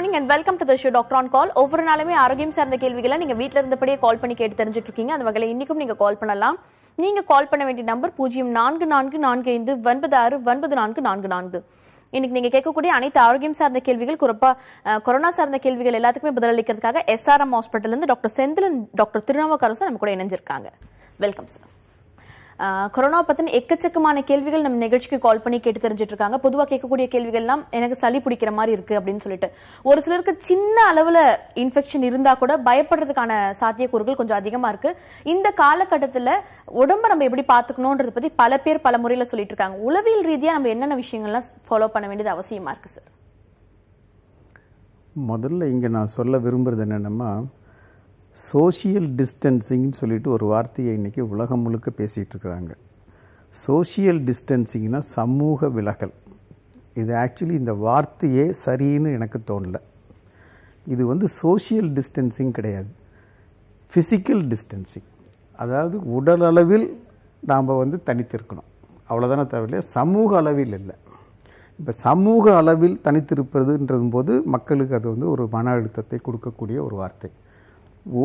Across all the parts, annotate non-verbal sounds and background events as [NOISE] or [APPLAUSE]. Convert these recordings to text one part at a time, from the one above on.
morning and welcome to the show doctor on call ஒவ்வொரு நாளுமே ஆரோக்கியம் சார்ந்த கேள்விகளை நீங்கள் வீட்டில் இருந்தபடியே கால் பண்ணி கேட்டு தெரிஞ்சுட்டு இருக்கீங்க அந்த வகையில் இன்றைக்கும் நீங்கள் கால் பண்ணலாம் நீங்கள் கால் பண்ண வேண்டிய நம்பர் பூஜ்ஜியம் நான்கு நான்கு நான்கு ஐந்து ஒன்பது ஆறு ஒன்பது நான்கு நான்கு நான்கு இன்னைக்கு நீங்கள் கேட்கக்கூடிய அனைத்து ஆரோக்கியம் சார்ந்த கேள்விகள் குறிப்பாக கொரோனா சார்ந்த கேள்விகள் எல்லாத்துக்குமே பதிலளிக்கிறதுக்காக எஸ்ஆர்எம் ஹாஸ்பிட்டல் இருந்து டாக்டர் செந்திலன் டாக்டர் திருநாவுக்கரசன் நம்ம கூட இணைஞ்சிருக்காங்க வெல்கம் சார் கொரோனா பத்தின எக்கச்சக்கமான கேள்விகள் நம்ம நிகழ்ச்சிக்கு கால் பண்ணி கேட்டு தெரிஞ்சிட்டு இருக்காங்க பொதுவா கேட்கக்கூடிய கேள்விகள்லாம் எனக்கு சளி பிடிக்கிற மாதிரி இருக்கு அப்படின்னு சொல்லிட்டு ஒரு சிலருக்கு சின்ன அளவுல இன்ஃபெக்ஷன் இருந்தா கூட பயப்படுறதுக்கான சாத்தியக்கூறுகள் கொஞ்சம் அதிகமா இருக்கு இந்த காலகட்டத்துல உடம்ப நம்ம எப்படி பாத்துக்கணும்ன்றது பத்தி பல பேர் பல முறையில சொல்லிட்டு இருக்காங்க உளவியல் ரீதியா நம்ம என்னென்ன விஷயங்கள்லாம் ஃபாலோ பண்ண வேண்டியது அவசியமா இருக்கு சார் முதல்ல இங்க நான் சொல்ல விரும்புறது என்னன்னா சோஷியல் டிஸ்டன்சிங்னு சொல்லிட்டு ஒரு வார்த்தையை இன்றைக்கி உலகம் முழுக்க பேசிகிட்டு இருக்கிறாங்க சோஷியல் டிஸ்டன்சிங்னால் சமூக விலகல் இது ஆக்சுவலி இந்த வார்த்தையே சரின்னு எனக்கு தோணலை இது வந்து சோஷியல் டிஸ்டன்சிங் கிடையாது ஃபிசிக்கல் டிஸ்டன்சிங் அதாவது உடல் அளவில் நாம் வந்து தனித்திருக்கணும் அவ்வளோதானே தவிர சமூக அளவில் இல்லை இப்போ சமூக அளவில் தனித்திருப்பதுன்றது போது மக்களுக்கு அது வந்து ஒரு மன அழுத்தத்தை கொடுக்கக்கூடிய ஒரு வார்த்தை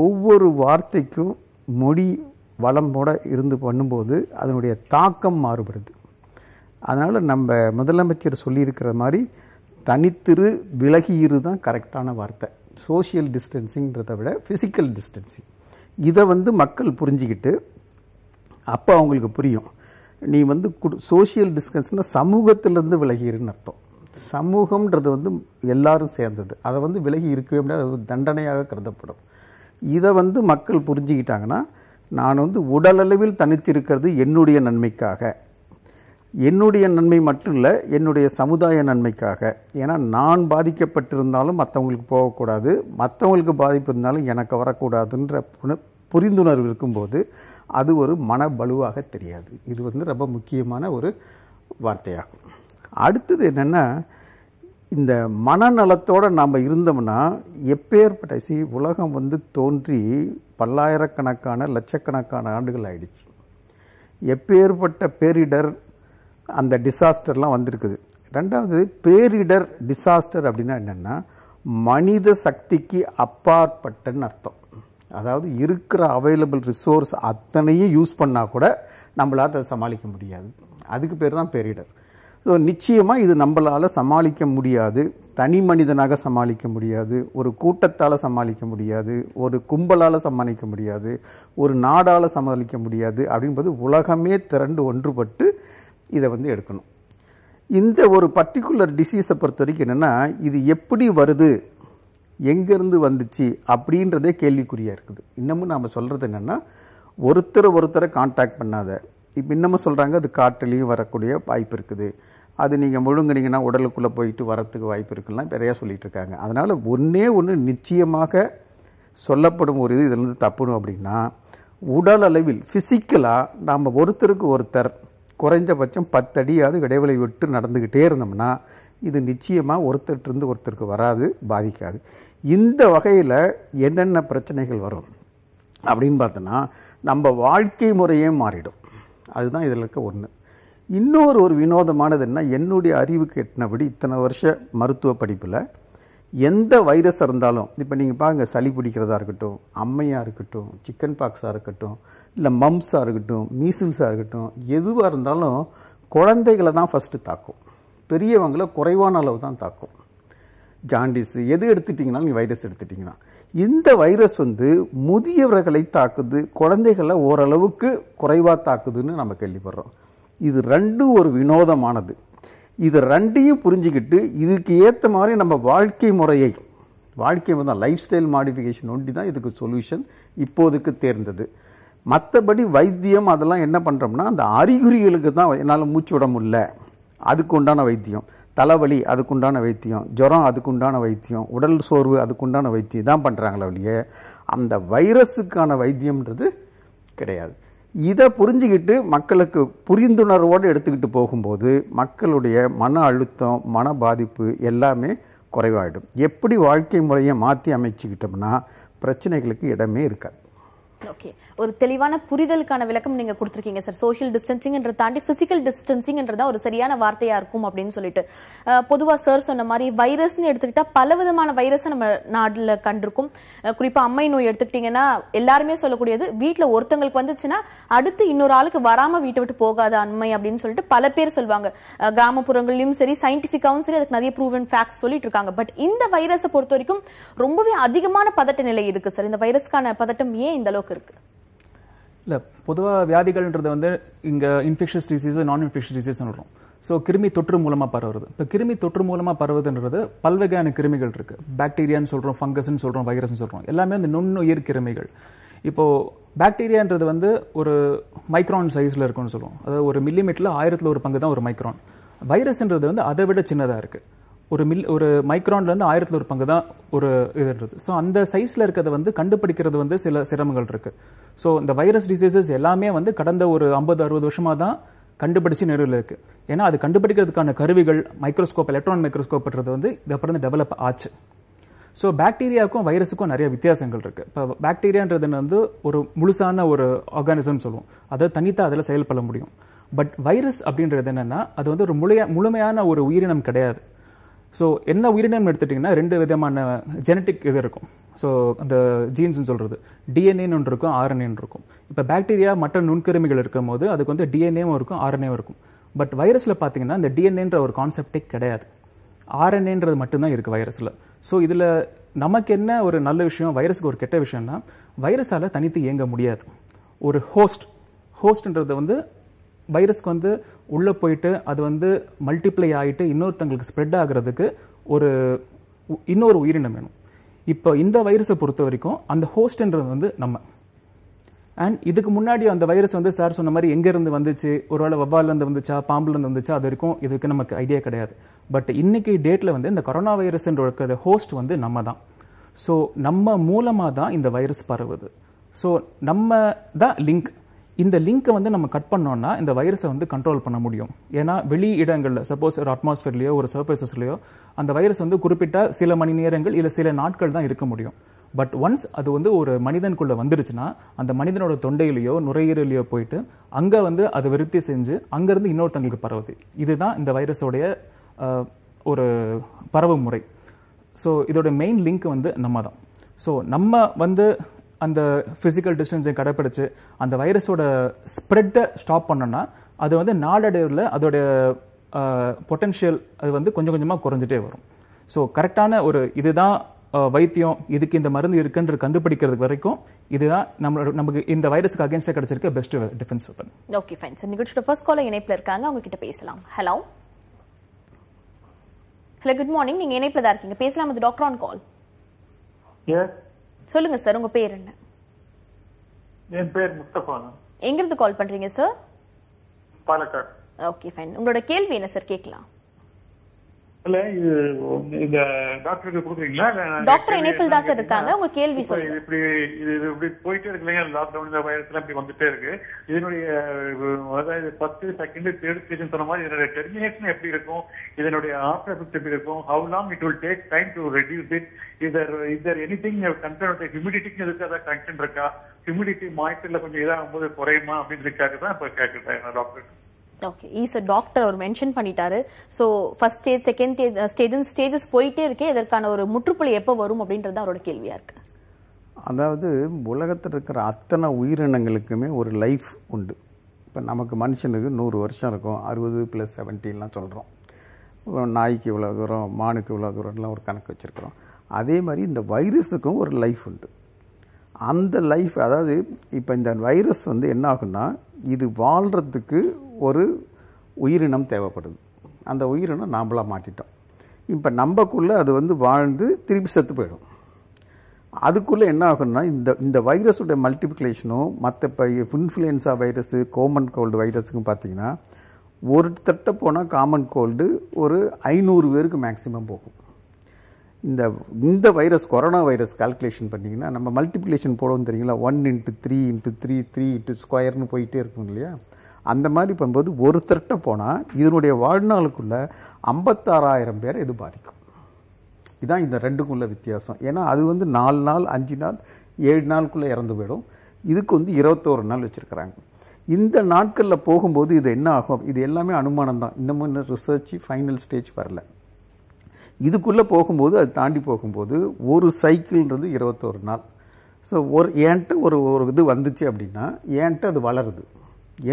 ஒவ்வொரு வார்த்தைக்கும் மொழி வளம்போட இருந்து பண்ணும்போது அதனுடைய தாக்கம் மாறுபடுது அதனால் நம்ம முதலமைச்சர் சொல்லியிருக்கிற மாதிரி தனித்திரு விலகியிரு தான் கரெக்டான வார்த்தை சோசியல் டிஸ்டன்சிங்கிறத விட ஃபிசிக்கல் டிஸ்டன்சிங் இதை வந்து மக்கள் புரிஞ்சிக்கிட்டு அப்போ அவங்களுக்கு புரியும் நீ வந்து குடு சோசியல் டிஸ்டன்ஸ்னால் சமூகத்திலேருந்து விலகிருன்னு அர்த்தம் சமூகம்ன்றது வந்து எல்லாரும் சேர்ந்தது அதை வந்து விலகி இருக்கவே முடியாது அது தண்டனையாக கருதப்படும் இதை வந்து மக்கள் புரிஞ்சுக்கிட்டாங்கன்னா நான் வந்து உடலளவில் தனித்திருக்கிறது என்னுடைய நன்மைக்காக என்னுடைய நன்மை மட்டும் இல்லை என்னுடைய சமுதாய நன்மைக்காக ஏன்னா நான் பாதிக்கப்பட்டிருந்தாலும் மற்றவங்களுக்கு போகக்கூடாது மற்றவங்களுக்கு பாதிப்பு இருந்தாலும் எனக்கு வரக்கூடாதுன்ற புரிந்துணர்வு இருக்கும்போது அது ஒரு மன வலுவாக தெரியாது இது வந்து ரொம்ப முக்கியமான ஒரு வார்த்தையாகும் அடுத்தது என்னென்னா இந்த மனநலத்தோடு நாம் இருந்தோம்னா எப்பேற்பட்ட சி உலகம் வந்து தோன்றி பல்லாயிரக்கணக்கான லட்சக்கணக்கான ஆண்டுகள் ஆயிடுச்சு எப்பேற்பட்ட பேரிடர் அந்த டிசாஸ்டர்லாம் வந்திருக்குது ரெண்டாவது பேரிடர் டிசாஸ்டர் அப்படின்னா என்னென்னா மனித சக்திக்கு அப்பாற்பட்டன்னு அர்த்தம் அதாவது இருக்கிற அவைலபிள் ரிசோர்ஸ் அத்தனையும் யூஸ் பண்ணால் கூட நம்மளால் அதை சமாளிக்க முடியாது அதுக்கு பேர் தான் பேரிடர் ஸோ நிச்சயமாக இது நம்மளால் சமாளிக்க முடியாது தனி மனிதனாக சமாளிக்க முடியாது ஒரு கூட்டத்தால் சமாளிக்க முடியாது ஒரு கும்பலால் சமாளிக்க முடியாது ஒரு நாடால் சமாளிக்க முடியாது அப்படின்பது உலகமே திரண்டு ஒன்றுபட்டு இதை வந்து எடுக்கணும் இந்த ஒரு பர்டிகுலர் டிசீஸை பொறுத்த வரைக்கும் என்னென்னா இது எப்படி வருது எங்கேருந்து வந்துச்சு அப்படின்றதே கேள்விக்குறியாக இருக்குது இன்னமும் நாம் சொல்கிறது என்னென்னா ஒருத்தரை ஒருத்தரை காண்டாக்ட் பண்ணாத இப்போ இன்னமும் சொல்கிறாங்க அது காட்டிலையும் வரக்கூடிய வாய்ப்பு இருக்குது அது நீங்கள் முழுங்கினீங்கன்னா உடலுக்குள்ளே போயிட்டு வரத்துக்கு வாய்ப்பு இருக்குல்லாம் நிறையா சொல்லிகிட்டு இருக்காங்க அதனால் ஒன்றே ஒன்று நிச்சயமாக சொல்லப்படும் ஒரு இது இதுலேருந்து தப்புணும் அப்படின்னா உடல் அளவில் ஃபிசிக்கலாக நாம் ஒருத்தருக்கு ஒருத்தர் குறைஞ்சபட்சம் பத்தடியாவது இடைவெளி விட்டு நடந்துக்கிட்டே இருந்தோம்னா இது நிச்சயமாக ஒருத்தர்கிட்டருந்து ஒருத்தருக்கு வராது பாதிக்காது இந்த வகையில் என்னென்ன பிரச்சனைகள் வரும் அப்படின்னு பார்த்தோன்னா நம்ம வாழ்க்கை முறையே மாறிடும் அதுதான் இதில் இருக்க ஒன்று இன்னொரு ஒரு வினோதமானது என்ன என்னுடைய அறிவுக்கு எட்டினபடி இத்தனை வருஷ மருத்துவ படிப்பில் எந்த வைரஸ் இருந்தாலும் இப்போ நீங்கள் பாருங்கள் சளி பிடிக்கிறதா இருக்கட்டும் அம்மையாக இருக்கட்டும் சிக்கன் பாக்ஸாக இருக்கட்டும் இல்லை மம்ஸாக இருக்கட்டும் மீசில்ஸாக இருக்கட்டும் எதுவாக இருந்தாலும் குழந்தைகளை தான் ஃபஸ்ட்டு தாக்கும் பெரியவங்களை குறைவான அளவு தான் தாக்கும் ஜாண்டிஸ் எது எடுத்துட்டிங்கன்னா நீங்கள் வைரஸ் எடுத்துட்டிங்கன்னா இந்த வைரஸ் வந்து முதியவர்களை தாக்குது குழந்தைகளை ஓரளவுக்கு குறைவாக தாக்குதுன்னு நம்ம கேள்விப்படுறோம் இது ரெண்டும் ஒரு வினோதமானது இது ரெண்டையும் புரிஞ்சுக்கிட்டு இதுக்கு ஏற்ற மாதிரி நம்ம வாழ்க்கை முறையை வாழ்க்கை தான் லைஃப் ஸ்டைல் மாடிஃபிகேஷன் ஒண்டி தான் இதுக்கு சொல்யூஷன் இப்போதுக்கு தேர்ந்தது மற்றபடி வைத்தியம் அதெல்லாம் என்ன பண்ணுறோம்னா அந்த அறிகுறிகளுக்கு தான் என்னால் மூச்சு விட முடியல அதுக்கு உண்டான வைத்தியம் தலைவலி அதுக்குண்டான வைத்தியம் ஜுரம் அதுக்குண்டான வைத்தியம் உடல் சோர்வு அதுக்குண்டான வைத்தியம் தான் பண்ணுறாங்களே ஒழிய அந்த வைரஸுக்கான வைத்தியம்ன்றது கிடையாது இதை புரிஞ்சுக்கிட்டு மக்களுக்கு புரிந்துணர்வோடு எடுத்துக்கிட்டு போகும்போது மக்களுடைய மன அழுத்தம் மன பாதிப்பு எல்லாமே குறைவாயிடும் எப்படி வாழ்க்கை முறையை மாற்றி அமைச்சுக்கிட்டோம்னா பிரச்சனைகளுக்கு இடமே இருக்காது ஓகே ஒரு தெளிவான புரிதலுக்கான விளக்கம் நீங்க கொடுத்துருக்கீங்க சார் சோஷியல் டிஸ்டன்சிங் தாண்டி பிசிக்கல் டிஸ்டன்சிங் ஒரு சரியான வார்த்தையா இருக்கும் அப்படின்னு சொல்லிட்டு பொதுவா சார் சொன்ன மாதிரி வைரஸ்னு எடுத்துக்கிட்டா பல விதமான வைரஸ் நம்ம நாட்டில் கண்டிருக்கும் குறிப்பா அம்மை நோய் எடுத்துக்கிட்டீங்கன்னா எல்லாருமே சொல்லக்கூடியது வீட்டில் ஒருத்தங்களுக்கு வந்துச்சுன்னா அடுத்து இன்னொரு ஆளுக்கு வராம வீட்டை விட்டு போகாத அண்மை அப்படின்னு சொல்லிட்டு பல பேர் சொல்லுவாங்க கிராமப்புறங்களிலும் சரி சயின்டிபிக்காவும் சரி அதுக்கு நிறைய ப்ரூவன் ஃபேக்ட்ஸ் சொல்லிட்டு இருக்காங்க பட் இந்த வைரஸை பொறுத்த வரைக்கும் ரொம்பவே அதிகமான பதட்ட நிலை இருக்கு சார் இந்த வைரஸ்க்கான பதட்டம் ஏன் இந்த அளவுக்கு இருக்கு இல்லை பொதுவாக வியாதிகள்ன்றது வந்து இங்கே இன்ஃபெக்ஷஸ் டிசீஸ் நான் இன்ஃபெக்ஷஸ் டிசீஸ் சொல்கிறோம் ஸோ கிருமி தொற்று மூலமாக பரவுறது இப்போ கிருமி தொற்று மூலமாக பரவுதுன்றது பல்வகையான கிருமிகள் இருக்குது பாக்டீரியான்னு சொல்கிறோம் ஃபங்கஸ்ன்னு சொல்கிறோம் வைரஸ்னு சொல்கிறோம் எல்லாமே வந்து நுண்ணுயிர் கிருமிகள் இப்போது பாக்டீரியான்றது வந்து ஒரு மைக்ரான் சைஸில் இருக்கும்னு சொல்லுவோம் அதாவது ஒரு மில்லிமீட்டரில் ஆயிரத்தில் ஒரு பங்கு தான் ஒரு மைக்ரான் வைரஸ்ன்றது வந்து அதை விட சின்னதாக இருக்குது ஒரு மில் ஒரு மைக்ரான்லேருந்து ஆயிரத்தில் ஒரு பங்கு தான் ஒரு இதுன்றது ஸோ அந்த சைஸில் இருக்கிறத வந்து கண்டுபிடிக்கிறது வந்து சில சிரமங்கள் இருக்குது ஸோ இந்த வைரஸ் டிசீசஸ் எல்லாமே வந்து கடந்த ஒரு ஐம்பது அறுபது வருஷமாக தான் கண்டுபிடிச்சு நிறுவில் இருக்குது ஏன்னா அது கண்டுபிடிக்கிறதுக்கான கருவிகள் மைக்ரோஸ்கோப் எலக்ட்ரான் மைக்ரோஸ்கோப்ன்றது வந்து இதுக்கப்புறம் டெவலப் ஆச்சு ஸோ பாக்டீரியாவுக்கும் வைரஸுக்கும் நிறைய வித்தியாசங்கள் இருக்குது இப்போ பாக்டீரியான்றது வந்து ஒரு முழுசான ஒரு ஆர்கானிசம் சொல்லுவோம் அதை தனித்தான் அதில் செயல்பட முடியும் பட் வைரஸ் அப்படின்றது என்னென்னா அது வந்து ஒரு முழுமையா முழுமையான ஒரு உயிரினம் கிடையாது ஸோ என்ன உயிரினம் எடுத்துட்டிங்கன்னா ரெண்டு விதமான ஜெனட்டிக் இது இருக்கும் ஸோ அந்த ஜீன்ஸ்னு சொல்கிறது டிஎன்ஏன்னு ஒன்று இருக்கும் ஆர்என்ஏன்னு இருக்கும் இப்போ பாக்டீரியா மற்ற நுண்கிருமிகள் இருக்கும் போது அதுக்கு வந்து டிஎன்ஏவும் இருக்கும் ஆர்என்ஏவும் இருக்கும் பட் வைரஸில் பார்த்தீங்கன்னா இந்த டிஎன்ஏன்ற ஒரு கான்செப்டே கிடையாது ஆர்என்ஏன்றது மட்டும்தான் இருக்குது வைரஸில் ஸோ இதில் நமக்கு என்ன ஒரு நல்ல விஷயம் வைரஸுக்கு ஒரு கெட்ட விஷயம்னா வைரஸால் தனித்து இயங்க முடியாது ஒரு ஹோஸ்ட் ஹோஸ்ட்ன்றது வந்து வைரஸ்க்கு வந்து உள்ளே போயிட்டு அது வந்து மல்டிப்ளை ஆகிட்டு இன்னொருத்தங்களுக்கு ஸ்ப்ரெட் ஆகிறதுக்கு ஒரு இன்னொரு உயிரினம் வேணும் இப்போ இந்த வைரஸை பொறுத்த வரைக்கும் அந்த ஹோஸ்ட்ன்றது வந்து நம்ம அண்ட் இதுக்கு முன்னாடி அந்த வைரஸ் வந்து சார் சொன்ன மாதிரி எங்கேருந்து வந்துச்சு ஒரு வேளை வவ்வாலேருந்து வந்துச்சா பாம்புலேருந்து வந்துச்சா அது வரைக்கும் இதுக்கு நமக்கு ஐடியா கிடையாது பட் இன்னைக்கு டேட்டில் வந்து இந்த கொரோனா வைரஸ்ன்ற இருக்கிற ஹோஸ்ட் வந்து நம்ம தான் ஸோ நம்ம மூலமாக தான் இந்த வைரஸ் பரவுது ஸோ நம்ம தான் லிங்க் இந்த லிங்க்கை வந்து நம்ம கட் பண்ணோம்னா இந்த வைரஸை வந்து கண்ட்ரோல் பண்ண முடியும் ஏன்னா வெளி இடங்களில் சப்போஸ் ஒரு அட்மாஸ்ஃபியர்லையோ ஒரு சர்ஃபேசஸ்லையோ அந்த வைரஸ் வந்து குறிப்பிட்ட சில மணி நேரங்கள் இல்லை சில நாட்கள் தான் இருக்க முடியும் பட் ஒன்ஸ் அது வந்து ஒரு மனிதனுக்குள்ளே வந்துருச்சுன்னா அந்த மனிதனோட தொண்டையிலையோ நுரையீரலையோ போயிட்டு அங்கே வந்து அதை விருத்தி செஞ்சு அங்கேருந்து இன்னொருத்தங்களுக்கு பரவுது இதுதான் இந்த வைரஸோடைய ஒரு பரவு முறை ஸோ இதோட மெயின் லிங்க் வந்து நம்ம தான் ஸோ நம்ம வந்து அந்த ஃபிசிக்கல் டிஸ்டன்ஸை கடைப்பிடிச்சு அந்த வைரஸோட ஸ்ப்ரெட்டை ஸ்டாப் பண்ணோன்னா அது வந்து நாளடைவில் அதோட பொட்டென்ஷியல் அது வந்து கொஞ்சம் கொஞ்சமாக குறைஞ்சிட்டே வரும் ஸோ கரெக்டான ஒரு இதுதான் வைத்தியம் இதுக்கு இந்த மருந்து இருக்குன்ற கண்டுபிடிக்கிறது வரைக்கும் இதுதான் நம்மளோட நமக்கு இந்த வைரஸுக்கு அகேன்ஸ்டாக கிடைச்சிருக்க best defence weapon okay fine sir நிகழ்ச்சியோட ஃபர்ஸ்ட் கால இணைப்பில் இருக்காங்க அவங்ககிட்ட பேசலாம் ஹலோ ஹலோ குட் மார்னிங் நீங்கள் இணைப்பில் தான் இருக்கீங்க பேசலாம் அது டாக்டர் ஆன் கால் எஸ் சொல்லுங்க சார் உங்க பேர் என்ன என் பேர் முஸ்தபா இருந்து கால் பண்றீங்க சார் பாலக்காடு ஓகே ஃபைன் உங்களோட கேள்வி என்ன சார் கேட்கலாம் இல்ல இது இந்த டாக்டருக்கு கொடுக்குறீங்களா டாக்டர் இணைப்பில் தான் சார் இருக்காங்க உங்க கேள்வி சொல்லுங்க இப்படி இது இப்படி போயிட்டே இருக்கு இல்லையா லாக்டவுன் இந்த வைரஸ் இப்படி வந்துட்டே இருக்கு இதனுடைய அதாவது ஃபர்ஸ்ட் செகண்ட் தேர்ட் ஸ்டேஜ் சொன்ன மாதிரி இதனுடைய டெர்மினேஷன் எப்படி இருக்கும் இதனுடைய ஆஃப்டர் எஃபெக்ட் எப்படி இருக்கும் how long it will take time to reduce it either either any thing concern ஹியூமிடிட்டிக்கு இருக்கா அதாவது கன்சர்ன் இருக்கா ஹியூமிடிட்டி மாய்ச்சர்ல கொஞ்சம் இதாகும் போது குறையுமா அப்படின்றதுக்காக தான் இப்ப கேட்கிறேன் டாக்டர் ஓகே ஈஸ் டாக்டர் அவர் மென்ஷன் பண்ணிட்டாரு so first stage second stage stages போயிட்டே இருக்கே இதற்கான ஒரு முற்றுப்புள்ளி எப்போ வரும் அப்படின்றது அவரோட கேள்வியாக இருக்கு அதாவது உலகத்தில் இருக்கிற அத்தனை உயிரினங்களுக்குமே ஒரு லைஃப் உண்டு இப்போ நமக்கு மனுஷனுக்கு நூறு வருஷம் இருக்கும் அறுபது ப்ளஸ் செவன்டீன்லாம் சொல்கிறோம் நாய்க்கு இவ்வளோ தூரம் மானுக்கு இவ்வளோ தூரம்லாம் ஒரு கணக்கு வச்சுருக்குறோம் அதே மாதிரி இந்த வைரஸுக்கும் ஒரு லைஃப் உண்டு அந்த லைஃப் அதாவது இப்போ இந்த வைரஸ் வந்து என்ன ஆகுன்னா இது வாழ்கிறதுக்கு ஒரு உயிரினம் தேவைப்படுது அந்த உயிரினம் நாம்பளாக மாட்டிட்டோம் இப்போ நம்பக்குள்ளே அது வந்து வாழ்ந்து திருப்பி செத்து போயிடும் அதுக்குள்ளே என்ன ஆகும்னா இந்த இந்த வைரஸுடைய மல்டிப்ளிகேஷனும் மற்ற இப்போ இன்ஃப்ளூயன்சா வைரஸு கோமன் கோல்டு வைரஸுக்கும் பார்த்தீங்கன்னா ஒரு தட்டை போனால் காமன் கோல்டு ஒரு ஐநூறு பேருக்கு மேக்ஸிமம் போகும் இந்த இந்த வைரஸ் கொரோனா வைரஸ் கால்குலேஷன் பண்ணிங்கன்னா நம்ம மல்டிப்ளிகேஷன் போடுவோம் தெரியுங்களா one into three into three three into ஸ்கொயர்னு போயிட்டே இருக்கும் இல்லையா அந்த மாதிரி பண்ணும்போது ஒருத்தர்கிட்ட போனால் இதனுடைய வாழ்நாளுக்குள்ளே ஐம்பத்தாறாயிரம் பேர் இது பாதிக்கும் இதுதான் இந்த ரெண்டுக்குள்ள வித்தியாசம் ஏன்னா அது வந்து நாலு நாள் அஞ்சு நாள் ஏழு நாளுக்குள்ளே இறந்து போயிடும் இதுக்கு வந்து இருபத்தோரு நாள் வச்சுருக்கிறாங்க இந்த நாட்களில் போகும்போது இது என்ன ஆகும் இது எல்லாமே அனுமானம் தான் இன்னமும் இன்னும் ரிசர்ச்சு ஃபைனல் ஸ்டேஜ் வரல இதுக்குள்ளே போகும்போது அது தாண்டி போகும்போது ஒரு சைக்கிள்ன்றது இருபத்தோரு நாள் ஸோ ஒரு ஏன்ட்டு ஒரு ஒரு இது வந்துச்சு அப்படின்னா ஏன்ட்டு அது வளருது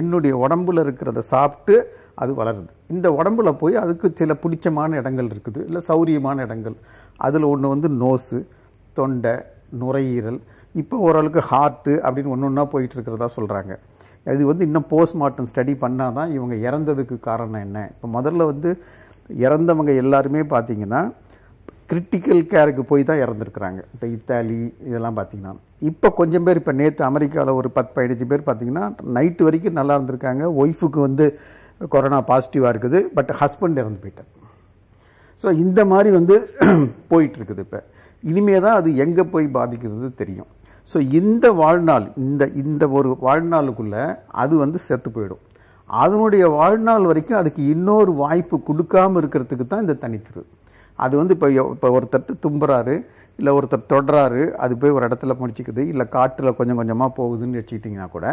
என்னுடைய உடம்புல இருக்கிறத சாப்பிட்டு அது வளருது இந்த உடம்புல போய் அதுக்கு சில பிடிச்சமான இடங்கள் இருக்குது இல்லை சௌரியமான இடங்கள் அதில் ஒன்று வந்து நோஸு தொண்டை நுரையீரல் இப்போ ஓரளவுக்கு ஹார்ட்டு அப்படின்னு ஒன்று ஒன்றா போயிட்டு இருக்கிறதா சொல்கிறாங்க இது வந்து இன்னும் போஸ்ட்மார்ட்டம் ஸ்டடி பண்ணால் தான் இவங்க இறந்ததுக்கு காரணம் என்ன இப்போ முதல்ல வந்து இறந்தவங்க எல்லாருமே பார்த்திங்கன்னா கிரிட்டிக்கல் கேருக்கு போய் தான் இறந்துருக்குறாங்க இப்போ இத்தாலி இதெல்லாம் பார்த்திங்கன்னா இப்போ கொஞ்சம் பேர் இப்போ நேற்று அமெரிக்காவில் ஒரு பத்து பதினஞ்சு பேர் பார்த்திங்கன்னா நைட்டு வரைக்கும் நல்லா இருந்திருக்காங்க ஒய்ஃபுக்கு வந்து கொரோனா பாசிட்டிவாக இருக்குது பட் ஹஸ்பண்ட் இறந்து போயிட்டார் ஸோ இந்த மாதிரி வந்து [CLEARS THROAT] போயிட்டுருக்குது இப்போ இனிமே தான் அது எங்கே போய் பாதிக்கிறது தெரியும் ஸோ இந்த வாழ்நாள் இந்த இந்த ஒரு வாழ்நாளுக்குள்ளே அது வந்து செத்து போயிடும் அதனுடைய வாழ்நாள் வரைக்கும் அதுக்கு இன்னொரு வாய்ப்பு கொடுக்காமல் இருக்கிறதுக்கு தான் இந்த தனித்திரு அது வந்து இப்போ இப்போ ஒருத்தர் தும்புறாரு இல்லை ஒருத்தர் தொடராரு அது போய் ஒரு இடத்துல முடிச்சிக்குது இல்லை காட்டில் கொஞ்சம் கொஞ்சமாக போகுதுன்னு வச்சுக்கிட்டிங்கன்னா கூட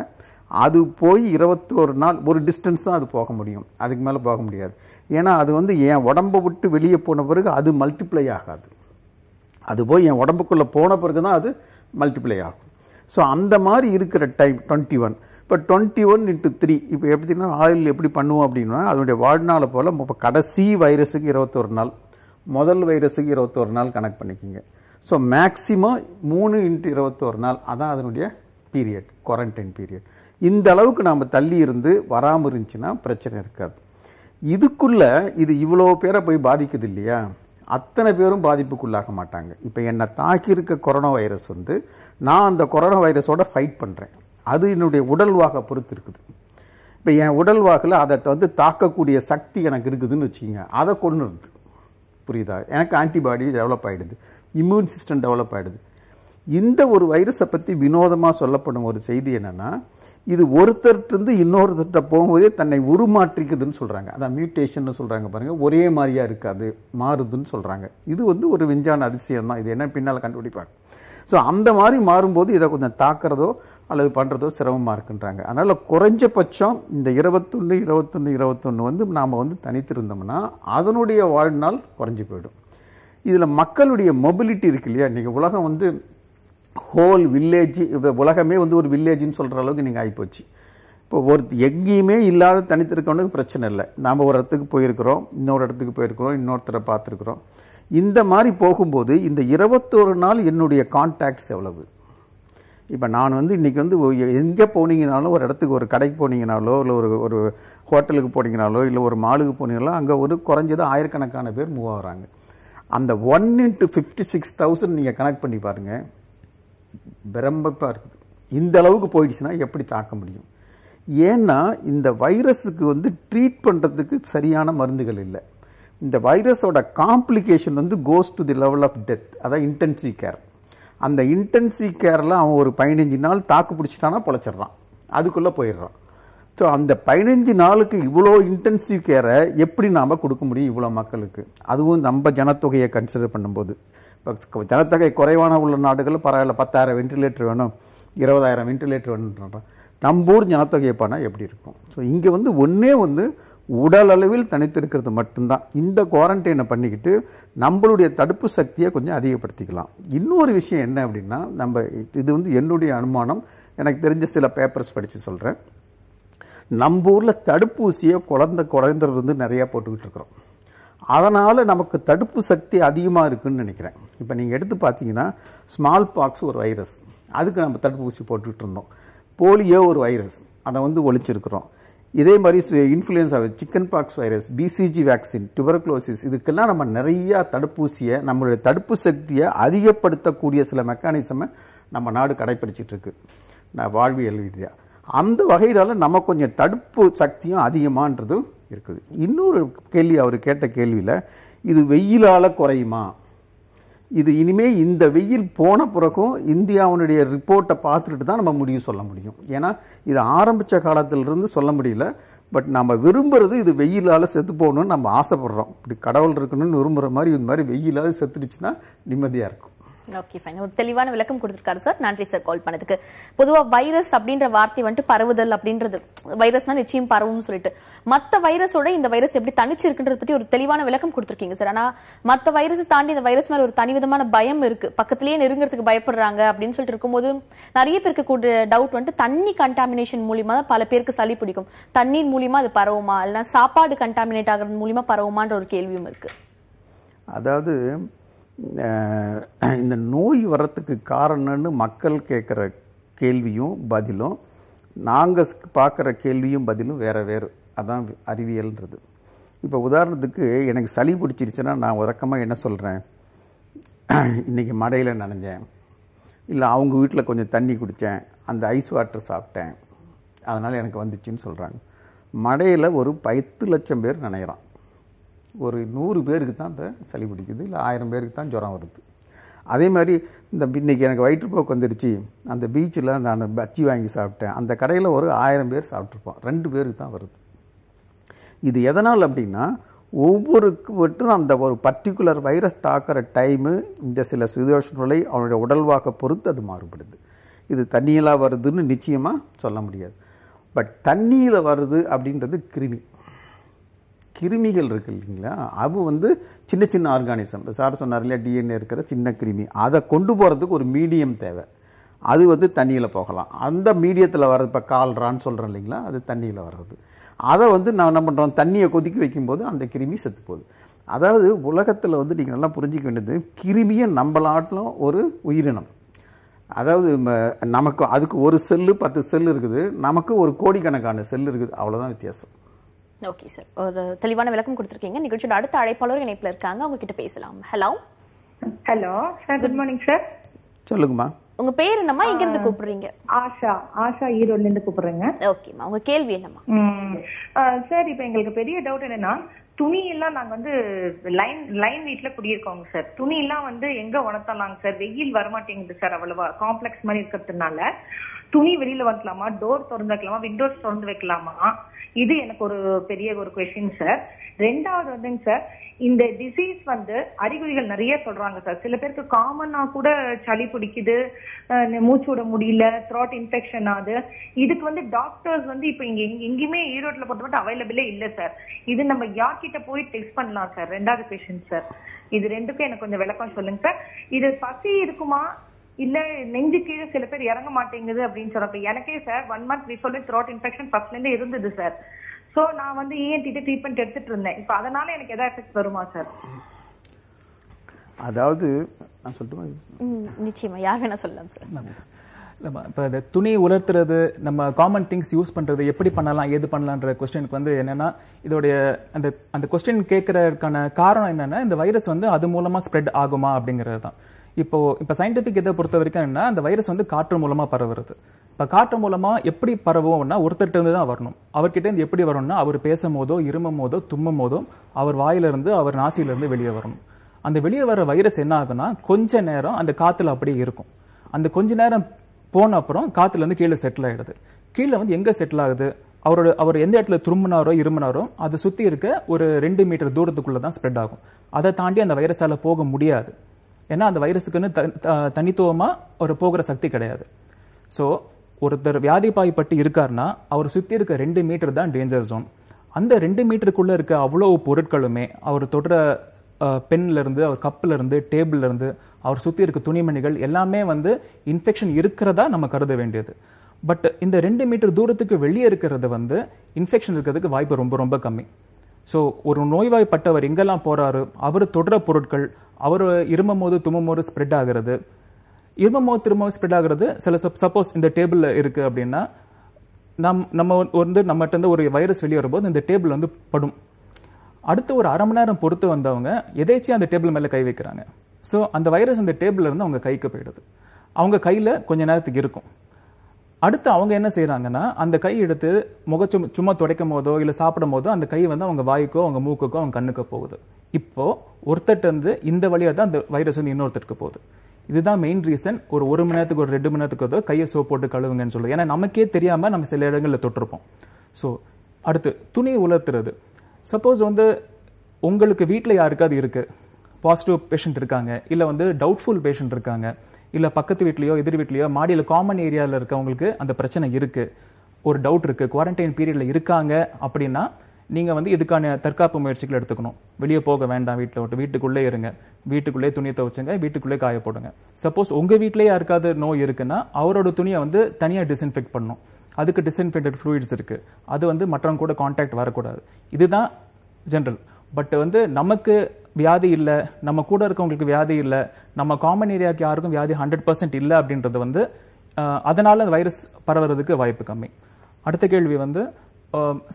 அது போய் இருபத்தோரு நாள் ஒரு டிஸ்டன்ஸ் தான் அது போக முடியும் அதுக்கு மேலே போக முடியாது ஏன்னா அது வந்து என் உடம்பை விட்டு வெளியே போன பிறகு அது மல்டிப்ளை ஆகாது அது போய் என் உடம்புக்குள்ளே போன பிறகு தான் அது மல்டிப்ளை ஆகும் ஸோ அந்த மாதிரி இருக்கிற டைம் டுவெண்ட்டி ஒன் இப்போ டுவெண்ட்டி ஒன் இன்ட்டு த்ரீ இப்போ எப்படின்னா ஆயில் எப்படி பண்ணுவோம் அப்படின்னா அதனுடைய வாழ்நாளை போல் இப்போ கடைசி வைரஸுக்கு இருபத்தொரு நாள் முதல் வைரஸுக்கு இருபத்தொரு நாள் கனெக்ட் பண்ணிக்கோங்க ஸோ மேக்ஸிமம் மூணு இன்ட்டு இருபத்தொரு நாள் அதான் அதனுடைய பீரியட் குவாரண்டைன் பீரியட் இந்த அளவுக்கு நாம் தள்ளி இருந்து வராமல் இருந்துச்சுன்னா பிரச்சனை இருக்காது இதுக்குள்ளே இது இவ்வளோ பேரை போய் பாதிக்குது இல்லையா அத்தனை பேரும் பாதிப்புக்குள்ளாக மாட்டாங்க இப்போ என்னை தாக்கியிருக்க கொரோனா வைரஸ் வந்து நான் அந்த கொரோனா வைரஸோட ஃபைட் பண்ணுறேன் அது என்னுடைய உடல்வாக பொறுத்து இருக்குது இப்போ என் வாக்கில் அதை வந்து தாக்கக்கூடிய சக்தி எனக்கு இருக்குதுன்னு வச்சுக்கோங்க அதை கொண்டு புரியுதா எனக்கு ஆன்டிபாடி டெவலப் ஆகிடுது இம்யூன் சிஸ்டம் டெவலப் ஆகிடுது இந்த ஒரு வைரஸை பற்றி வினோதமாக சொல்லப்படும் ஒரு செய்தி என்னென்னா இது ஒருத்தர்கிட்டருந்து இன்னொருத்தர்கிட்ட போகும்போதே தன்னை உருமாற்றிக்குதுன்னு சொல்கிறாங்க அதான் மியூட்டேஷன் சொல்கிறாங்க பாருங்கள் ஒரே மாதிரியாக இருக்காது மாறுதுன்னு சொல்கிறாங்க இது வந்து ஒரு விஞ்ஞான அதிசயம் தான் இது என்ன பின்னால் கண்டுபிடிப்பாங்க ஸோ அந்த மாதிரி மாறும்போது இதை கொஞ்சம் தாக்குறதோ அல்லது பண்ணுறதோ சிரமமாக இருக்குன்றாங்க அதனால் குறைஞ்சபட்சம் இந்த இருபத்தொன்று இருபத்தொன்று இருபத்தொன்று வந்து நாம் வந்து தனித்திருந்தோம்னா அதனுடைய வாழ்நாள் குறைஞ்சி போயிடும் இதில் மக்களுடைய மொபிலிட்டி இருக்கு இல்லையா இன்றைக்கி உலகம் வந்து ஹோல் வில்லேஜ் இப்போ உலகமே வந்து ஒரு வில்லேஜ்னு சொல்கிற அளவுக்கு நீங்கள் ஆகிப்போச்சு இப்போ ஒரு எங்கேயுமே இல்லாத தனித்திருக்கவனுக்கு பிரச்சனை இல்லை நாம் ஒரு இடத்துக்கு போயிருக்கிறோம் இன்னொரு இடத்துக்கு போயிருக்கிறோம் இன்னொருத்தரை பார்த்துருக்குறோம் இந்த மாதிரி போகும்போது இந்த இருபத்தோரு நாள் என்னுடைய கான்டாக்ட்ஸ் எவ்வளவு இப்போ நான் வந்து இன்றைக்கி வந்து எங்கே போனீங்கனாலும் ஒரு இடத்துக்கு ஒரு கடைக்கு போனீங்கனாலோ இல்லை ஒரு ஒரு ஹோட்டலுக்கு போனீங்கனாலோ இல்லை ஒரு மாலுக்கு போனீங்களோ அங்கே ஒரு குறைஞ்சது ஆயிரக்கணக்கான பேர் மூவ் ஆகிறாங்க அந்த one into fifty six thousand நீங்கள் கனெக்ட் பண்ணி பாருங்கள் பிரம்பப்பாக இருக்குது இந்த அளவுக்கு போயிடுச்சுன்னா எப்படி தாக்க முடியும் ஏன்னா இந்த வைரஸுக்கு வந்து ட்ரீட் பண்ணுறதுக்கு சரியான மருந்துகள் இல்லை இந்த வைரஸோட காம்ப்ளிகேஷன் வந்து goes to the level of death அதான் இன்டென்சிவ் கேர் அந்த இன்டென்சிவ் கேரில் அவன் ஒரு பதினஞ்சு நாள் தாக்கு பிடிச்சிட்டானா பொழைச்சிட்றான் அதுக்குள்ளே போயிடுறான் ஸோ அந்த பதினஞ்சு நாளுக்கு இவ்வளோ இன்டென்சிவ் கேரை எப்படி நாம் கொடுக்க முடியும் இவ்வளோ மக்களுக்கு அதுவும் நம்ம ஜனத்தொகையை கன்சிடர் பண்ணும்போது இப்போ ஜனத்தொகை குறைவான உள்ள நாடுகளில் பரவாயில்ல பத்தாயிரம் வென்டிலேட்டர் வேணும் இருபதாயிரம் வென்டிலேட்டர் வேணுன்றான் நம்ம ஊர் ஜனத்தொகையை பண்ணால் எப்படி இருக்கும் ஸோ இங்கே வந்து ஒன்றே வந்து உடல் அளவில் தனித்திருக்கிறது மட்டும்தான் இந்த குவாரண்டைனை பண்ணிக்கிட்டு நம்மளுடைய தடுப்பு சக்தியை கொஞ்சம் அதிகப்படுத்திக்கலாம் இன்னொரு விஷயம் என்ன அப்படின்னா நம்ம இது வந்து என்னுடைய அனுமானம் எனக்கு தெரிஞ்ச சில பேப்பர்ஸ் படித்து சொல்கிறேன் நம்ம ஊரில் தடுப்பூசியை குழந்த குழந்தைருந்து நிறையா போட்டுக்கிட்டு இருக்கிறோம் அதனால் நமக்கு தடுப்பு சக்தி அதிகமாக இருக்குதுன்னு நினைக்கிறேன் இப்போ நீங்கள் எடுத்து பார்த்தீங்கன்னா ஸ்மால் பாக்ஸ் ஒரு வைரஸ் அதுக்கு நம்ம தடுப்பூசி போட்டுக்கிட்டு இருந்தோம் போலியோ ஒரு வைரஸ் அதை வந்து ஒழிச்சிருக்கிறோம் இதே மாதிரி இன்ஃப்ளூயன்ஸாக chicken pox virus BCG vaccine tuberculosis இதுக்கெல்லாம் நம்ம நிறையா தடுப்பூசியை நம்மளுடைய தடுப்பு சக்தியை அதிகப்படுத்தக்கூடிய சில மெக்கானிசமை நம்ம நாடு கடைப்பிடிச்சிட்டு இருக்கு நான் வாழ்வியல் ரீதியாக அந்த வகையினால நம்ம கொஞ்சம் தடுப்பு சக்தியும் அதிகமானதும் இருக்குது இன்னொரு கேள்வி அவர் கேட்ட கேள்வியில் இது வெயிலால் குறையுமா இது இனிமேல் இந்த வெயில் போன பிறகும் இந்தியாவுடைய ரிப்போர்ட்டை பார்த்துட்டு தான் நம்ம முடிவு சொல்ல முடியும் ஏன்னா இது ஆரம்பித்த காலத்திலிருந்து சொல்ல முடியல பட் நம்ம விரும்புகிறது இது வெயிலால் செத்து போகணும்னு நம்ம ஆசைப்படுறோம் இப்படி கடவுள் இருக்கணும்னு விரும்புகிற மாதிரி இது மாதிரி வெயிலால் செத்துடுச்சுன்னா நிம்மதியாக இருக்கும் ஓகே ஃபைன் ஒரு தெளிவான விளக்கம் கொடுத்துருக்காரு சார் நன்றி சார் கால் பண்ணதுக்கு பொதுவாக வைரஸ் அப்படின்ற வார்த்தை வந்துட்டு பரவுதல் அப்படின்றது வைரஸ்னா நிச்சயம் பரவும் சொல்லிட்டு மற்ற வைரஸோட இந்த வைரஸ் எப்படி தனிச்சு இருக்குன்றத பற்றி ஒரு தெளிவான விளக்கம் கொடுத்துருக்கீங்க சார் ஆனால் மற்ற வைரஸ் தாண்டி இந்த வைரஸ் மேலே ஒரு தனிவிதமான பயம் இருக்கு பக்கத்திலேயே நெருங்குறதுக்கு பயப்படுறாங்க அப்படின்னு சொல்லிட்டு இருக்கும்போது நிறைய பேருக்கு கூட டவுட் வந்துட்டு தண்ணி கண்டாமினேஷன் மூலியமா பல பேருக்கு சளி பிடிக்கும் தண்ணீர் மூலியமா அது பரவுமா இல்லைன்னா சாப்பாடு கண்டாமினேட் ஆகிறது மூலியமா பரவுமான்ற ஒரு கேள்வியும் இருக்கு அதாவது இந்த நோய் வரத்துக்கு காரணம்னு மக்கள் கேட்குற கேள்வியும் பதிலும் நாங்கள் பார்க்குற கேள்வியும் பதிலும் வேறு வேறு அதான் அறிவியல்ன்றது இப்போ உதாரணத்துக்கு எனக்கு சளி பிடிச்சிருச்சுன்னா நான் உறக்கமாக என்ன சொல்கிறேன் இன்றைக்கி மடையில் நனைஞ்சேன் இல்லை அவங்க வீட்டில் கொஞ்சம் தண்ணி குடித்தேன் அந்த ஐஸ் வாட்டர் சாப்பிட்டேன் அதனால் எனக்கு வந்துச்சுன்னு சொல்கிறாங்க மடையில் ஒரு பத்து லட்சம் பேர் நினைகிறான் ஒரு நூறு பேருக்கு தான் இந்த சளி பிடிக்குது இல்லை ஆயிரம் பேருக்கு தான் ஜுரம் வருது அதே மாதிரி இந்த இன்றைக்கி எனக்கு வயிற்றுப்போக்கு வந்துடுச்சு அந்த பீச்சில் நான் பச்சி வாங்கி சாப்பிட்டேன் அந்த கடையில் ஒரு ஆயிரம் பேர் சாப்பிட்ருப்போம் ரெண்டு பேருக்கு தான் வருது இது எதனால் அப்படின்னா ஒவ்வொருக்கு மட்டும் அந்த ஒரு பர்டிகுலர் வைரஸ் தாக்கிற டைமு இந்த சில சுதோஷங்களை அவனுடைய உடல்வாக்க பொறுத்து அது மாறுபடுது இது தண்ணியெல்லாம் வருதுன்னு நிச்சயமாக சொல்ல முடியாது பட் தண்ணியில் வருது அப்படின்றது கிருமி கிருமிகள் இருக்கு இல்லைங்களா அது வந்து சின்ன சின்ன ஆர்கானிசம் சார் சொன்னார் இல்லையா டிஎன்ஏ இருக்கிற சின்ன கிருமி அதை கொண்டு போகிறதுக்கு ஒரு மீடியம் தேவை அது வந்து தண்ணியில் போகலாம் அந்த மீடியத்தில் வர்றது இப்போ கால்ரான்னு சொல்கிறேன் இல்லைங்களா அது தண்ணியில் வர்றது அதை வந்து நான் என்ன பண்ணுறோம் தண்ணியை கொதிக்க வைக்கும்போது அந்த கிருமி செத்து போகுது அதாவது உலகத்தில் வந்து நீங்கள் நல்லா புரிஞ்சிக்க வேண்டியது கிருமியை நம்மளாட்டிலும் ஒரு உயிரினம் அதாவது நமக்கு அதுக்கு ஒரு செல்லு பத்து செல் இருக்குது நமக்கு ஒரு கோடிக்கணக்கான செல் இருக்குது அவ்வளோதான் வித்தியாசம் ஓகே சார் ஒரு தெளிவான விளக்கம் கொடுத்துருக்கீங்க நிகழ்ச்சியோட அடுத்த அழைப்பாளர் இணைப்பில் இருக்காங்க அவங்க கிட்ட பேசலாம் hello hello sir good morning sir சொல்லுங்கம்மா உங்க பேர் என்னம்மா எங்க இருந்து கூப்பிடுறீங்க ஆஷா ஆஷா ஈரோடுல இருந்து கூப்பிடுறேங்க ஓகேம்மா உங்க கேள்வி என்னம்மா சார் இப்போ எங்களுக்கு பெரிய டவுட் என்னன்னா துணி எல்லாம் நாங்க வந்து லைன் லைன் வீட்டுல குடியிருக்கோங்க சார் துணி எல்லாம் வந்து எங்க உணர்த்தலாங்க சார் வெயில் வரமாட்டேங்குது சார் அவ்வளவா காம்ப்ளெக்ஸ் மாதிரி இருக்கிறதுனால துணி வெளியில வந்துக்கலாமா டோர் திறந்து வைக்கலாமா விண்டோஸ் திறந்து வைக்கலாமா இது எனக்கு ஒரு பெரிய ஒரு கொஸ்டின் சார் ரெண்டாவது வந்துங்க சார் இந்த டிசீஸ் வந்து அறிகுறிகள் நிறைய சொல்றாங்க சார் சில பேருக்கு காமனா கூட சளி பிடிக்குது மூச்சு விட முடியல த்ராட் இன்ஃபெக்ஷன் ஆகுது இதுக்கு வந்து டாக்டர்ஸ் வந்து இப்ப இங்க எங்கேயுமே ஈரோட்ல பொறுத்த மட்டும் அவைலபிளே இல்லை சார் இது நம்ம யார்கிட்ட கிட்ட போய் டெஸ்ட் பண்ணலாம் சார் ரெண்டாவது பேஷண்ட் சார் இது ரெண்டுக்கும் எனக்கு கொஞ்சம் விளக்கம் சொல்லுங்க சார் இது பசி இருக்குமா இல்ல நெஞ்சு கீழே சில பேர் இறங்க மாட்டேங்குது அப்படின்னு சொல்றப்ப எனக்கே sir one month before throat infection ஃபர்ஸ்ட்ல இருந்து இருந்தது சார் சோ நான் வந்து இஎன்டி e ட்ரீட்மெண்ட் எடுத்துட்டு இருந்தேன் இப்போ அதனால எனக்கு எதாவது எஃபெக்ட் வருமா சார் அதாவது நான் சொல்லட்டுமா நிச்சயமா யார் வேணா சொல்லலாம் சார் நம்ம இப்போ இந்த துணி உலர்த்துறது நம்ம காமன் திங்ஸ் யூஸ் பண்ணுறது எப்படி பண்ணலாம் எது பண்ணலான்ற கொஸ்டினுக்கு வந்து என்னென்னா இதோடைய அந்த அந்த கொஸ்டின் கேட்குறதுக்கான காரணம் என்னென்னா இந்த வைரஸ் வந்து அது மூலமாக ஸ்ப்ரெட் ஆகுமா அப்படிங்கிறது தான் இப்போது இப்போ சயின்டிஃபிக் இதை பொறுத்த வரைக்கும் என்ன அந்த வைரஸ் வந்து காற்று மூலமாக பரவுறது இப்போ காற்று மூலமாக எப்படி ஒருத்தர்கிட்ட இருந்து தான் வரணும் அவர்கிட்டேருந்து எப்படி வரணும்னா அவர் பேசும் போதோ இருமும் போதோ தும்மும் போதோ அவர் வாயிலிருந்து அவர் நாசியிலிருந்து வெளியே வரணும் அந்த வெளியே வர வைரஸ் என்ன ஆகுனா கொஞ்ச நேரம் அந்த காற்றுல அப்படியே இருக்கும் அந்த கொஞ்ச நேரம் போன அப்புறம் காற்றுலேருந்து கீழே செட்டில் ஆகிடுது கீழே வந்து எங்கே செட்டில் ஆகுது அவரோட அவர் எந்த இடத்துல துரும்பினாரோ இருமினாரோ அதை சுற்றி இருக்க ஒரு ரெண்டு மீட்டர் தூரத்துக்குள்ளே தான் ஸ்ப்ரெட் ஆகும் அதை தாண்டி அந்த வைரஸால் போக முடியாது ஏன்னா அந்த வைரஸுக்குன்னு தனித்துவமாக ஒரு போகிற சக்தி கிடையாது ஸோ ஒருத்தர் வியாதி பாய்ப்பட்டு இருக்காருன்னா அவர் சுற்றி இருக்க ரெண்டு மீட்டர் தான் டேஞ்சர் ஜோன் அந்த ரெண்டு மீட்டருக்குள்ளே இருக்க அவ்வளோ பொருட்களுமே அவர் தொடர பென்லேருந்து அவர் கப்புலேருந்து டேபிள்லேருந்து அவர் சுற்றி இருக்க துணிமணிகள் எல்லாமே வந்து இன்ஃபெக்ஷன் இருக்கிறதா நம்ம கருத வேண்டியது பட் இந்த ரெண்டு மீட்டர் தூரத்துக்கு வெளியே இருக்கிறது வந்து இன்ஃபெக்ஷன் இருக்கிறதுக்கு வாய்ப்பு ரொம்ப ரொம்ப கம்மி ஸோ ஒரு நோய்வாய்ப்பட்டவர் எங்கெல்லாம் போகிறாரு அவர் தொடர பொருட்கள் அவர் இருமும் போது தும்மும் போது ஸ்ப்ரெட் ஆகிறது இரும்பும் போது திரும்பவும் ஸ்ப்ரெட் ஆகிறது சில சப்போஸ் இந்த டேபிளில் இருக்குது அப்படின்னா நம் நம்ம வந்து நம்மகிட்ட ஒரு வைரஸ் வெளியே வரும்போது இந்த டேபிள் வந்து படும் அடுத்து ஒரு அரை மணி நேரம் பொறுத்து வந்தவங்க எதேச்சியாக அந்த டேபிள் மேலே கை வைக்கிறாங்க ஸோ அந்த வைரஸ் அந்த டேபிள் இருந்து அவங்க கைக்கு போயிடுது அவங்க கையில் கொஞ்ச நேரத்துக்கு இருக்கும் அடுத்து அவங்க என்ன செய்கிறாங்கன்னா அந்த கை எடுத்து முக சும்மா துடைக்கும் போதோ இல்லை சாப்பிடும் போதோ அந்த கை வந்து அவங்க வாய்க்கோ அவங்க மூக்குக்கோ அவங்க கண்ணுக்கோ போகுது இப்போது ஒருத்தட்டு வந்து இந்த வழியாக தான் அந்த வைரஸ் வந்து இன்னொருத்தருக்கு போகுது இதுதான் மெயின் ரீசன் ஒரு ஒரு மணி நேரத்துக்கு ஒரு ரெண்டு மணி நேரத்துக்கு ஏதோ கையை சோப் போட்டு கழுவுங்கன்னு சொல்லுவோம் ஏன்னா நமக்கே தெரியாமல் நம்ம சில இடங்களில் தொட்டிருப்போம் ஸோ அடுத்து துணி உலர்த்துறது சப்போஸ் வந்து உங்களுக்கு வீட்டில் யாருக்காவது இருக்குது பாசிட்டிவ் பேஷண்ட் இருக்காங்க இல்லை வந்து டவுட்ஃபுல் பேஷண்ட் இருக்காங்க இல்லை பக்கத்து வீட்லையோ எதிர் வீட்லேயோ மாடியில் காமன் ஏரியாவில் இருக்கவங்களுக்கு அந்த பிரச்சனை இருக்குது ஒரு டவுட் இருக்குது குவாரண்டைன் பீரியடில் இருக்காங்க அப்படின்னா நீங்கள் வந்து இதுக்கான தற்காப்பு முயற்சிகள் எடுத்துக்கணும் வெளியே போக வேண்டாம் வீட்டில் விட்டு வீட்டுக்குள்ளே இருங்க வீட்டுக்குள்ளே துணியை துவைச்சுங்க வீட்டுக்குள்ளே காய போடுங்க சப்போஸ் உங்கள் வீட்டிலே யாருக்காவது நோய் இருக்குன்னா அவரோட துணியை வந்து தனியாக டிஸ்இன்ஃபெக்ட் பண்ணணும் அதுக்கு டிஸ்இன்ஃபெக்டட் ஃப்ளூயிட்ஸ் இருக்குது அது வந்து மற்றவங்க கூட காண்டாக்ட் வரக்கூடாது இதுதான் ஜென்ரல் பட் வந்து நமக்கு வியாதி இல்லை நம்ம கூட இருக்கவங்களுக்கு வியாதி இல்லை நம்ம காமன் ஏரியாவுக்கு யாருக்கும் வியாதி ஹண்ட்ரட் பர்சன்ட் இல்லை அப்படின்றது வந்து அதனால் அந்த வைரஸ் பரவுறதுக்கு வாய்ப்பு கம்மி அடுத்த கேள்வி வந்து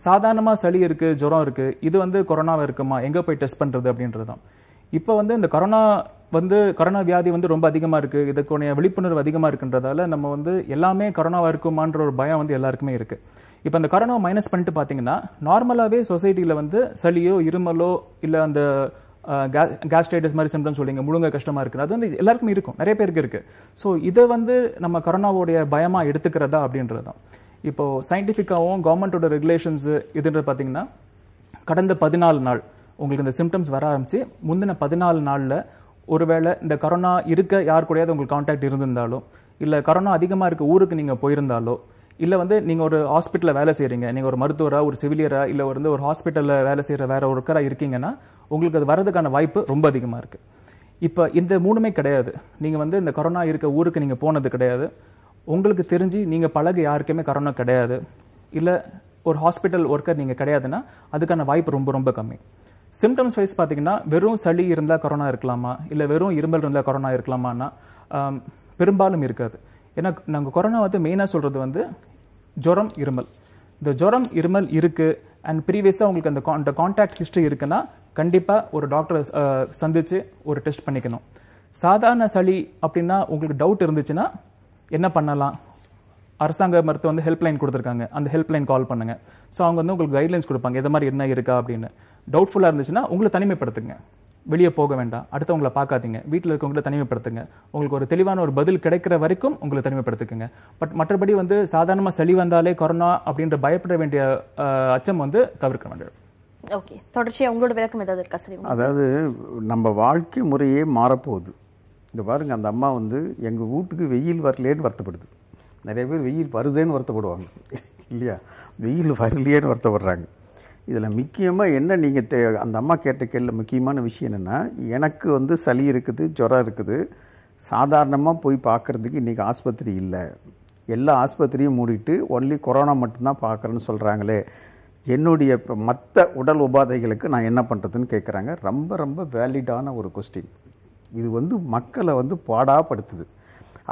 சாதாரணமாக சளி இருக்குது ஜுரம் இருக்குது இது வந்து கொரோனாவை இருக்குமா எங்கே போய் டெஸ்ட் பண்ணுறது அப்படின்றது தான் இப்போ வந்து இந்த கொரோனா வந்து கொரோனா வியாதி வந்து ரொம்ப அதிகமாக இருக்குது இதுக்குடைய விழிப்புணர்வு அதிகமாக இருக்குன்றதால நம்ம வந்து எல்லாமே கொரோனாவாக இருக்குமான்ற ஒரு பயம் வந்து எல்லாருக்குமே இருக்குது இப்போ அந்த கொரோனா மைனஸ் பண்ணிட்டு பார்த்தீங்கன்னா நார்மலாகவே சொசைட்டியில் வந்து சளியோ இருமலோ இல்லை அந்த கேஸ்ட்ரைட்டிஸ் மாதிரி சிம்டம்ஸ் சொல்லிங்க முழுங்க கஷ்டமாக இருக்குது அது வந்து எல்லாருக்குமே இருக்கும் நிறைய பேருக்கு இருக்குது ஸோ இதை வந்து நம்ம கொரோனாவோடைய பயமாக எடுத்துக்கிறதா அப்படின்றது தான் இப்போது சயின்டிஃபிக்காகவும் கவர்மெண்ட்டோட ரெகுலேஷன்ஸு இதுன்றது பார்த்தீங்கன்னா கடந்த பதினாலு நாள் உங்களுக்கு இந்த சிம்டம்ஸ் வர ஆரம்பிச்சு முந்தின பதினாலு நாளில் ஒருவேளை இந்த கரோனா இருக்க யார் கூடயாவது உங்களுக்கு காண்டாக்ட் இருந்திருந்தாலோ இல்லை கரோனா அதிகமாக இருக்க ஊருக்கு நீங்கள் போயிருந்தாலோ இல்லை வந்து நீங்கள் ஒரு ஹாஸ்பிட்டலில் வேலை செய்கிறீங்க நீங்கள் ஒரு மருத்துவராக ஒரு செவிலியராக இல்லை வந்து ஒரு ஹாஸ்பிட்டலில் வேலை செய்கிற வேறு ஒருக்கராக இருக்கீங்கன்னா உங்களுக்கு அது வரதுக்கான வாய்ப்பு ரொம்ப அதிகமாக இருக்குது இப்போ இந்த மூணுமே கிடையாது நீங்கள் வந்து இந்த கொரோனா இருக்க ஊருக்கு நீங்கள் போனது கிடையாது உங்களுக்கு தெரிஞ்சு நீங்கள் பழக யாருக்குமே கரோனா கிடையாது இல்லை ஒரு ஹாஸ்பிட்டல் ஒர்க்கர் நீங்கள் கிடையாதுன்னா அதுக்கான வாய்ப்பு ரொம்ப ரொம்ப கம்மி சிம்டம்ஸ் வைஸ் பார்த்தீங்கன்னா வெறும் சளி இருந்தால் கொரோனா இருக்கலாமா இல்லை வெறும் இருமல் இருந்தால் கொரோனா இருக்கலாமான்னா பெரும்பாலும் இருக்காது ஏன்னா நாங்கள் கொரோனா வந்து மெயினாக சொல்கிறது வந்து ஜுரம் இருமல் இந்த ஜுரம் இருமல் இருக்குது அண்ட் ப்ரீவியஸாக உங்களுக்கு அந்த அந்த கான்டாக்ட் ஹிஸ்ட்ரி இருக்குன்னா கண்டிப்பாக ஒரு டாக்டரை சந்தித்து ஒரு டெஸ்ட் பண்ணிக்கணும் சாதாரண சளி அப்படின்னா உங்களுக்கு டவுட் இருந்துச்சுன்னா என்ன பண்ணலாம் அரசாங்க மருத்துவ வந்து ஹெல்ப்லைன் கொடுத்துருக்காங்க அந்த ஹெல்ப்லைன் கால் பண்ணுங்கள் ஸோ அவங்க வந்து உங்களுக்கு கைட்லைன்ஸ் கொடுப்பாங்க எது மாதிரி என்ன இருக்கா அப்படின்னு டவுட்ஃபுல்லாக இருந்துச்சுன்னா உங்களை தனிமைப்படுத்துங்க வெளியே போக வேண்டாம் அடுத்தவங்களை பார்க்காதீங்க வீட்டில் இருக்கவங்கள தனிமைப்படுத்துங்க உங்களுக்கு ஒரு தெளிவான ஒரு பதில் கிடைக்கிற வரைக்கும் உங்களை தனிமைப்படுத்துக்குங்க பட் மற்றபடி வந்து சாதாரணமாக சளி வந்தாலே கொரோனா அப்படின்ற பயப்பட வேண்டிய அச்சம் வந்து தவிர்க்க வேண்டும் ஓகே தொடர்ச்சியாக உங்களோட விளக்கம் ஏதாவது இருக்கா சரி அதாவது நம்ம வாழ்க்கை முறையே மாறப்போகுது இங்கே பாருங்கள் அந்த அம்மா வந்து எங்கள் வீட்டுக்கு வெயில் வரலேன்னு வருத்தப்படுது நிறைய பேர் வெயில் வருதேன்னு வருத்தப்படுவாங்க இல்லையா வெயில் வரலையேன்னு வருத்தப்படுறாங்க இதில் முக்கியமாக என்ன நீங்கள் தே அந்த அம்மா கேட்ட கேள்வி முக்கியமான விஷயம் என்னென்னா எனக்கு வந்து சளி இருக்குது ஜுரம் இருக்குது சாதாரணமாக போய் பார்க்குறதுக்கு இன்றைக்கி ஆஸ்பத்திரி இல்லை எல்லா ஆஸ்பத்திரியும் மூடிட்டு ஒன்லி கொரோனா மட்டும்தான் பார்க்குறேன்னு சொல்கிறாங்களே என்னுடைய இப்போ மற்ற உடல் உபாதைகளுக்கு நான் என்ன பண்ணுறதுன்னு கேட்குறாங்க ரொம்ப ரொம்ப வேலிடான ஒரு கொஸ்டின் இது வந்து மக்களை வந்து பாடாப்படுத்துது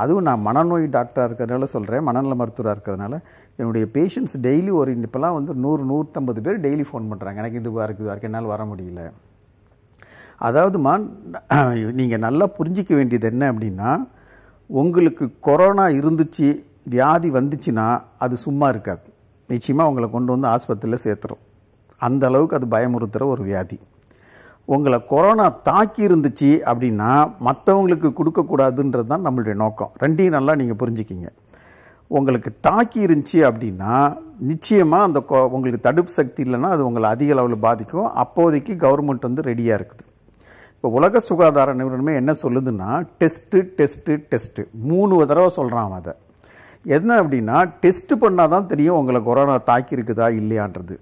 அதுவும் நான் மனநோய் டாக்டராக இருக்கிறதுனால சொல்கிறேன் மனநல மருத்துவராக இருக்கிறதுனால என்னுடைய பேஷண்ட்ஸ் டெய்லி ஒரு இப்போலாம் வந்து நூறு நூற்றம்பது பேர் டெய்லி ஃபோன் பண்ணுறாங்க எனக்கு இதுவாக இருக்குது இது இருக்குது என்னால் வர முடியல அதாவதுமா [CLEARS THROAT] நீங்கள் நல்லா புரிஞ்சிக்க வேண்டியது என்ன அப்படின்னா உங்களுக்கு கொரோனா இருந்துச்சு வியாதி வந்துச்சுன்னா அது சும்மா இருக்காது நிச்சயமாக உங்களை கொண்டு வந்து ஆஸ்பத்திரியில் சேர்த்துரும் அந்த அளவுக்கு அது பயமுறுத்துகிற ஒரு வியாதி உங்களை கொரோனா தாக்கி இருந்துச்சு அப்படின்னா மற்றவங்களுக்கு கொடுக்கக்கூடாதுன்றது தான் நம்மளுடைய நோக்கம் ரெண்டையும் நல்லா நீங்கள் புரிஞ்சுக்கிங்க உங்களுக்கு தாக்கி இருந்துச்சு அப்படின்னா நிச்சயமாக அந்த உங்களுக்கு தடுப்பு சக்தி இல்லைன்னா அது உங்களை அதிக அளவில் பாதிக்கும் அப்போதைக்கு கவர்மெண்ட் வந்து ரெடியாக இருக்குது இப்போ உலக சுகாதார நிறுவனமே என்ன சொல்லுதுன்னா டெஸ்ட்டு டெஸ்ட்டு டெஸ்ட்டு மூணு தடவை சொல்கிறான் அதை என்ன அப்படின்னா டெஸ்ட்டு பண்ணால் தான் தெரியும் உங்களை கொரோனா தாக்கி இருக்குதா இல்லையான்றது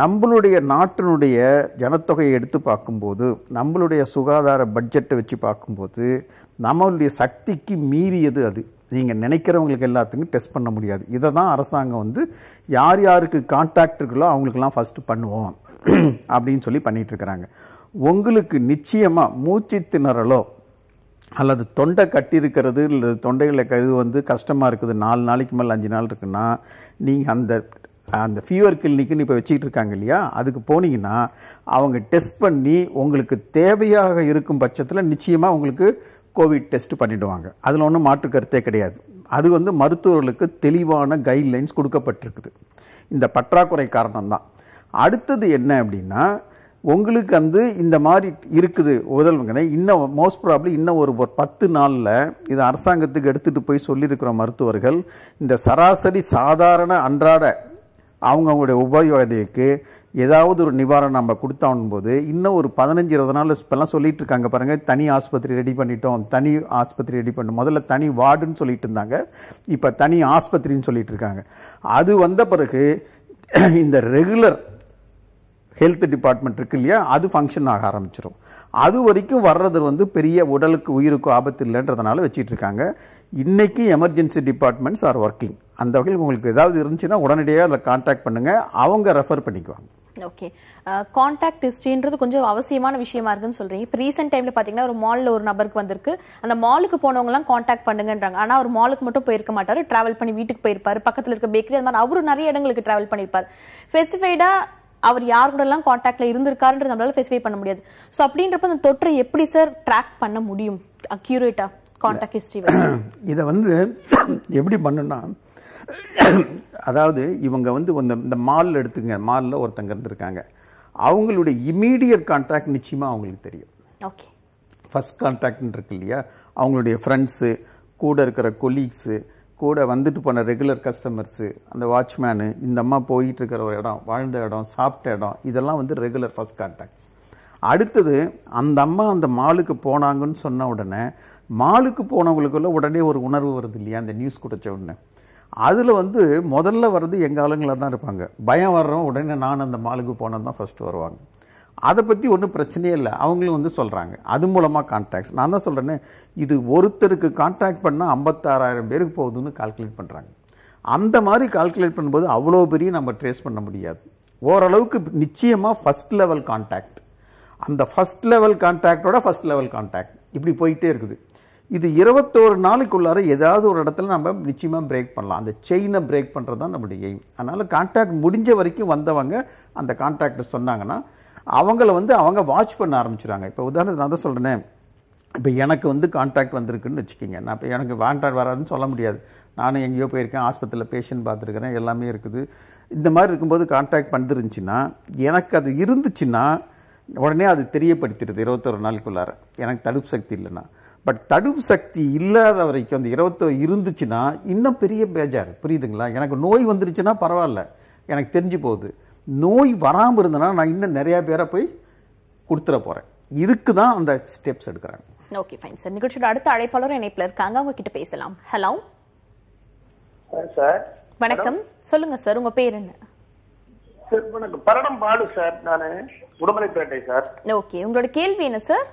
நம்மளுடைய நாட்டினுடைய ஜனத்தொகையை எடுத்து பார்க்கும்போது நம்மளுடைய சுகாதார பட்ஜெட்டை வச்சு பார்க்கும்போது நம்மளுடைய சக்திக்கு மீறியது அது நீங்கள் நினைக்கிறவங்களுக்கு எல்லாத்துக்கும் டெஸ்ட் பண்ண முடியாது இதை தான் அரசாங்கம் வந்து யார் யாருக்கு கான்டாக்ட் இருக்குல்லோ அவங்களுக்கெல்லாம் ஃபஸ்ட்டு பண்ணுவோம் [CLEARS THROAT] அப்படின்னு சொல்லி பண்ணிகிட்ருக்கிறாங்க உங்களுக்கு நிச்சயமாக மூச்சு திணறலோ அல்லது தொண்டை கட்டியிருக்கிறது இல்லை தொண்டைகளை இது வந்து கஷ்டமாக இருக்குது நாலு நாளைக்கு மேலே அஞ்சு நாள் இருக்குன்னா நீங்கள் அந்த அந்த ஃபீவர் கிளினிக்குன்னு இப்போ வச்சுக்கிட்டு இருக்காங்க இல்லையா அதுக்கு போனீங்கன்னா அவங்க டெஸ்ட் பண்ணி உங்களுக்கு தேவையாக இருக்கும் பட்சத்தில் நிச்சயமாக உங்களுக்கு கோவிட் டெஸ்ட் பண்ணிவிடுவாங்க அதில் ஒன்றும் மாற்று கருத்தே கிடையாது அது வந்து மருத்துவர்களுக்கு தெளிவான கைட்லைன்ஸ் கொடுக்கப்பட்டிருக்குது இந்த பற்றாக்குறை காரணம்தான் அடுத்தது என்ன அப்படின்னா உங்களுக்கு வந்து இந்த மாதிரி இருக்குது உதவுங்கனே இன்னும் மோஸ்ட் ப்ராப்ளி இன்னும் ஒரு ஒரு பத்து நாளில் இது அரசாங்கத்துக்கு எடுத்துகிட்டு போய் சொல்லியிருக்கிற மருத்துவர்கள் இந்த சராசரி சாதாரண அன்றாட அவங்கவுங்களுடைய உபயோகதைக்கு ஏதாவது ஒரு நிவாரணம் நம்ம கொடுத்தோம் போது இன்னும் ஒரு பதினஞ்சு இருபது நாள் இப்போல்லாம் சொல்லிட்டு இருக்காங்க பாருங்கள் தனி ஆஸ்பத்திரி ரெடி பண்ணிட்டோம் தனி ஆஸ்பத்திரி ரெடி பண்ணோம் முதல்ல தனி வார்டுன்னு சொல்லிட்டு இருந்தாங்க இப்போ தனி ஆஸ்பத்திரின்னு சொல்லிட்டு இருக்காங்க அது வந்த பிறகு [CLEARS THROAT] இந்த ரெகுலர் ஹெல்த் டிபார்ட்மெண்ட் இருக்கு இல்லையா அது ஃபங்க்ஷன் ஆக ஆரம்பிச்சிடும் அது வரைக்கும் வர்றது வந்து பெரிய உடலுக்கு உயிருக்கு ஆபத்து இல்லைன்றதுனால வச்சிட்டு இருக்காங்க இன்னைக்கு எமர்ஜென்சி டிபார்ட்மெண்ட்ஸ் ஆர் ஒர்க்கிங் அந்த வகையில் உங்களுக்கு ஏதாவது இருந்துச்சுன்னா உடனடியாக அதில் கான்டாக்ட் பண்ணுங்க அவங்க ரெஃபர் பண்ணிக்குவாங்க ஓகே காண்டாக்ட் ஹிஸ்டரின்றது கொஞ்சம் அவசியமான விஷயமா இருக்குன்னு சொல்றீங்க இப்போ ரீசெண்ட் டைம்ல பாத்தீங்கன்னா ஒரு மாலில் ஒரு நபருக்கு வந்திருக்கு அந்த மாலுக்கு எல்லாம் காண்டாக்ட் பண்ணுங்கன்றாங்க ஆனா ஒரு மாலுக்கு மட்டும் போயிருக்க மாட்டாரு டிராவல் பண்ணி வீட்டுக்கு போயிருப்பாரு பக்கத்துல இருக்க பேக்கரி அந்த மாதிரி அவரு நிறைய இடங்களுக்கு டிராவல் பண்ணிருப்பாரு ஸ்பெசிஃபைடா அவர் யார் கூட எல்லாம் கான்டாக்ட்ல இருந்திருக்காருன்றது நம்மளால ஸ்பெசிஃபை பண்ண முடியாது ஸோ அப்படின்றப்ப அந்த தொற்றை எப்படி சார் ட்ராக் பண்ண முடியும் அக்யூரேட்டா [CLEARS THROAT] இதை வந்து [CLEARS THROAT] எப்படி பண்ணுன்னா [CLEARS THROAT] அதாவது இவங்க வந்து இந்த மாலில் எடுத்துங்க மாலில் ஒருத்தங்க இருந்திருக்காங்க அவங்களுடைய இமீடியட் கான்டாக்ட் நிச்சயமாக அவங்களுக்கு தெரியும் ஓகே ஃபஸ்ட் கான்டாக்ட்னு இருக்கு இல்லையா அவங்களுடைய ஃப்ரெண்ட்ஸு கூட இருக்கிற கொலீக்ஸு கூட வந்துட்டு போன ரெகுலர் கஸ்டமர்ஸு அந்த வாட்ச்மேனு இந்த அம்மா போயிட்டு இருக்கிற ஒரு இடம் வாழ்ந்த இடம் சாப்பிட்ட இடம் இதெல்லாம் வந்து ரெகுலர் ஃபஸ்ட் கான்டாக்ட்ஸ் அடுத்தது அந்த அம்மா அந்த மாலுக்கு போனாங்கன்னு சொன்ன உடனே மாலுக்கு போனவங்களுக்குள்ள உடனே ஒரு உணர்வு வருது இல்லையா அந்த நியூஸ் கொடுத்த உடனே அதில் வந்து முதல்ல வர்றது எங்கள் ஆளுங்களாக தான் இருப்பாங்க பயம் வர்றோம் உடனே நான் அந்த மாலுக்கு போனது தான் ஃபஸ்ட்டு வருவாங்க அதை பற்றி ஒன்றும் பிரச்சனையே இல்லை அவங்களும் வந்து சொல்கிறாங்க அது மூலமாக கான்டாக்ட்ஸ் நான் தான் சொல்கிறேன்னே இது ஒருத்தருக்கு கான்டாக்ட் பண்ணால் ஐம்பத்தாறாயிரம் பேருக்கு போகுதுன்னு கால்குலேட் பண்ணுறாங்க அந்த மாதிரி கால்குலேட் பண்ணும்போது அவ்வளோ பெரிய நம்ம ட்ரேஸ் பண்ண முடியாது ஓரளவுக்கு நிச்சயமாக ஃபஸ்ட் லெவல் கான்டாக்ட் அந்த ஃபஸ்ட் லெவல் கான்டாக்டோட ஃபஸ்ட் லெவல் கான்டாக்ட் இப்படி போயிட்டே இருக்குது இது இருபத்தோரு நாளைக்குள்ளார ஏதாவது ஒரு இடத்துல நம்ம நிச்சயமாக பிரேக் பண்ணலாம் அந்த செயினை பிரேக் பண்ணுறது தான் நம்முடைய எய்ம் அதனால் கான்ட்ராக்ட் முடிஞ்ச வரைக்கும் வந்தவங்க அந்த கான்ட்ராக்டர் சொன்னாங்கன்னா அவங்கள வந்து அவங்க வாட்ச் பண்ண ஆரம்பிச்சிடுறாங்க இப்போ உதாரணத்துக்கு நான் தான் சொல்கிறேன் இப்போ எனக்கு வந்து கான்ட்ராக்ட் வந்திருக்குன்னு வச்சுக்கோங்க நான் இப்போ எனக்கு கான்ட்ராக்ட் வராதுன்னு சொல்ல முடியாது நானும் எங்கேயோ போயிருக்கேன் ஆஸ்பத்திரியில் பேஷண்ட் பார்த்துருக்குறேன் எல்லாமே இருக்குது இந்த மாதிரி இருக்கும்போது கான்ட்ராக்ட் பண்ணிருந்துச்சுன்னா எனக்கு அது இருந்துச்சுன்னா உடனே அது தெரியப்படுத்திடுது இருபத்தொரு நாளுக்குள்ளார எனக்கு தடுப்பு சக்தி இல்லைன்னா பட் தடுப்பு சக்தி இல்லாத வரைக்கும் அந்த இருபத்தோ இருந்துச்சுன்னா இன்னும் பெரிய பேஜார் புரியுதுங்களா எனக்கு நோய் வந்துருச்சுன்னா பரவாயில்ல எனக்கு தெரிஞ்சு போகுது நோய் வராமல் இருந்தனா நான் இன்னும் நிறையா பேரை போய் கொடுத்துட போகிறேன் இதுக்கு தான் அந்த ஸ்டெப்ஸ் எடுக்கிறாங்க ஓகே ஃபைன் சார் நிகழ்ச்சியோட அடுத்த அழைப்பாளர் இணைப்பில் இருக்காங்க அவங்க கிட்ட பேசலாம் ஹலோ சார் வணக்கம் சொல்லுங்க சார் உங்க பேர் என்ன சார் வணக்கம் பரணம் பாலு சார் நான் சார் ஓகே உங்களோட கேள்வி என்ன சார்